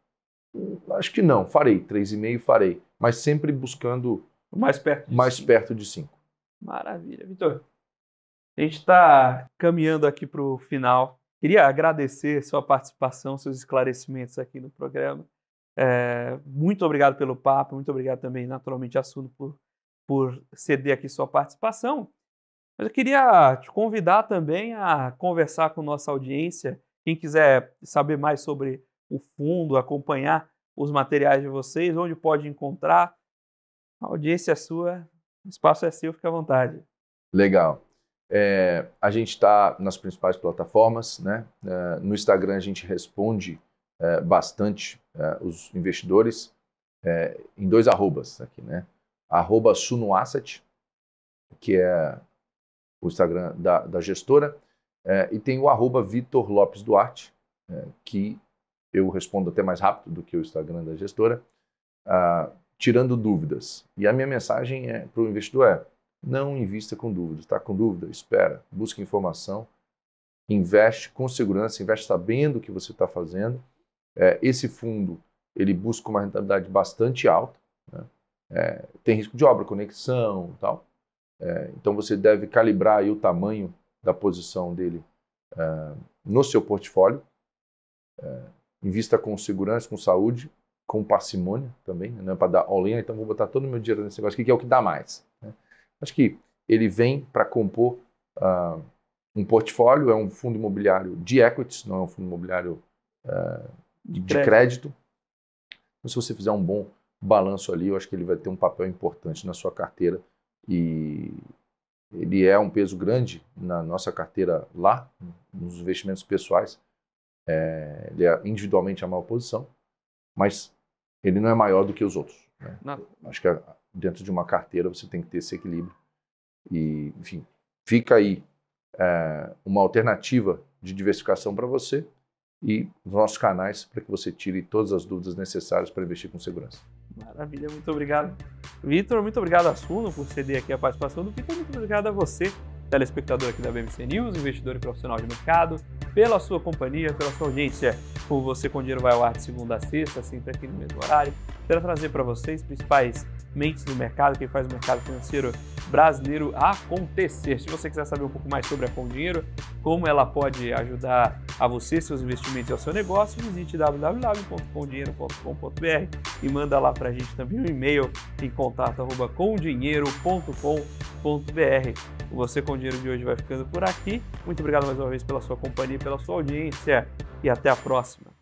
Acho que não, farei. 3,5 farei. Mas sempre buscando mais perto de mais cinco. perto de Maravilha, Vitor.
A gente está caminhando aqui para o final. Queria agradecer sua participação, seus esclarecimentos aqui no programa. É, muito obrigado pelo papo, muito obrigado também, naturalmente, Assuno, por, por ceder aqui sua participação. Mas eu queria te convidar também a conversar com nossa audiência. Quem quiser saber mais sobre o fundo, acompanhar os materiais de vocês, onde pode encontrar. A audiência é sua, o espaço é seu, fica à vontade.
Legal. É, a gente está nas principais plataformas, né? É, no Instagram a gente responde é, bastante os investidores em dois arrobas aqui, né? Arroba Sunoasset, que é o Instagram da, da gestora, e tem o arroba Vitor Lopes Duarte, que eu respondo até mais rápido do que o Instagram da gestora, uh, tirando dúvidas. E a minha mensagem é, para o investidor é: não invista com dúvidas. Está com dúvida? Espera, busque informação, investe com segurança, investe sabendo o que você está fazendo. É, esse fundo ele busca uma rentabilidade bastante alta, né? é, tem risco de obra, conexão, tal. É, então você deve calibrar o tamanho da posição dele é, no seu portfólio. É, invista com segurança, com saúde, com parcimônia também, não é para dar all-in, então vou botar todo o meu dinheiro nesse negócio aqui, que é o que dá mais. Né? Acho que ele vem para compor uh, um portfólio, é um fundo imobiliário de equities, não é um fundo imobiliário uh, de, de crédito. crédito. Mas então, se você fizer um bom balanço ali, eu acho que ele vai ter um papel importante na sua carteira e ele é um peso grande na nossa carteira lá, nos investimentos pessoais, é, ele é individualmente a maior posição, mas ele não é maior do que os outros. Né? Acho que é, dentro de uma carteira você tem que ter esse equilíbrio. E, enfim, fica aí é, uma alternativa de diversificação para você e os nossos canais para que você tire todas as dúvidas necessárias para investir com segurança.
Maravilha, muito obrigado. Vitor, muito obrigado a Suno por ceder aqui a participação do Vitor, muito obrigado a você telespectador aqui da BBC News, investidor e profissional de mercado, pela sua companhia, pela sua audiência. por Você com Dinheiro vai ao ar de segunda a sexta, sempre aqui no mesmo horário, para trazer para vocês principais mentes do mercado, quem faz o mercado financeiro brasileiro acontecer. Se você quiser saber um pouco mais sobre a Com Dinheiro, como ela pode ajudar a você, seus investimentos e o seu negócio, visite www.comdinheiro.com.br e manda lá para a gente também um e-mail em contato@comdinheiro.com.br. Você com dinheiro de hoje vai ficando por aqui. Muito obrigado mais uma vez pela sua companhia, pela sua audiência e até a próxima.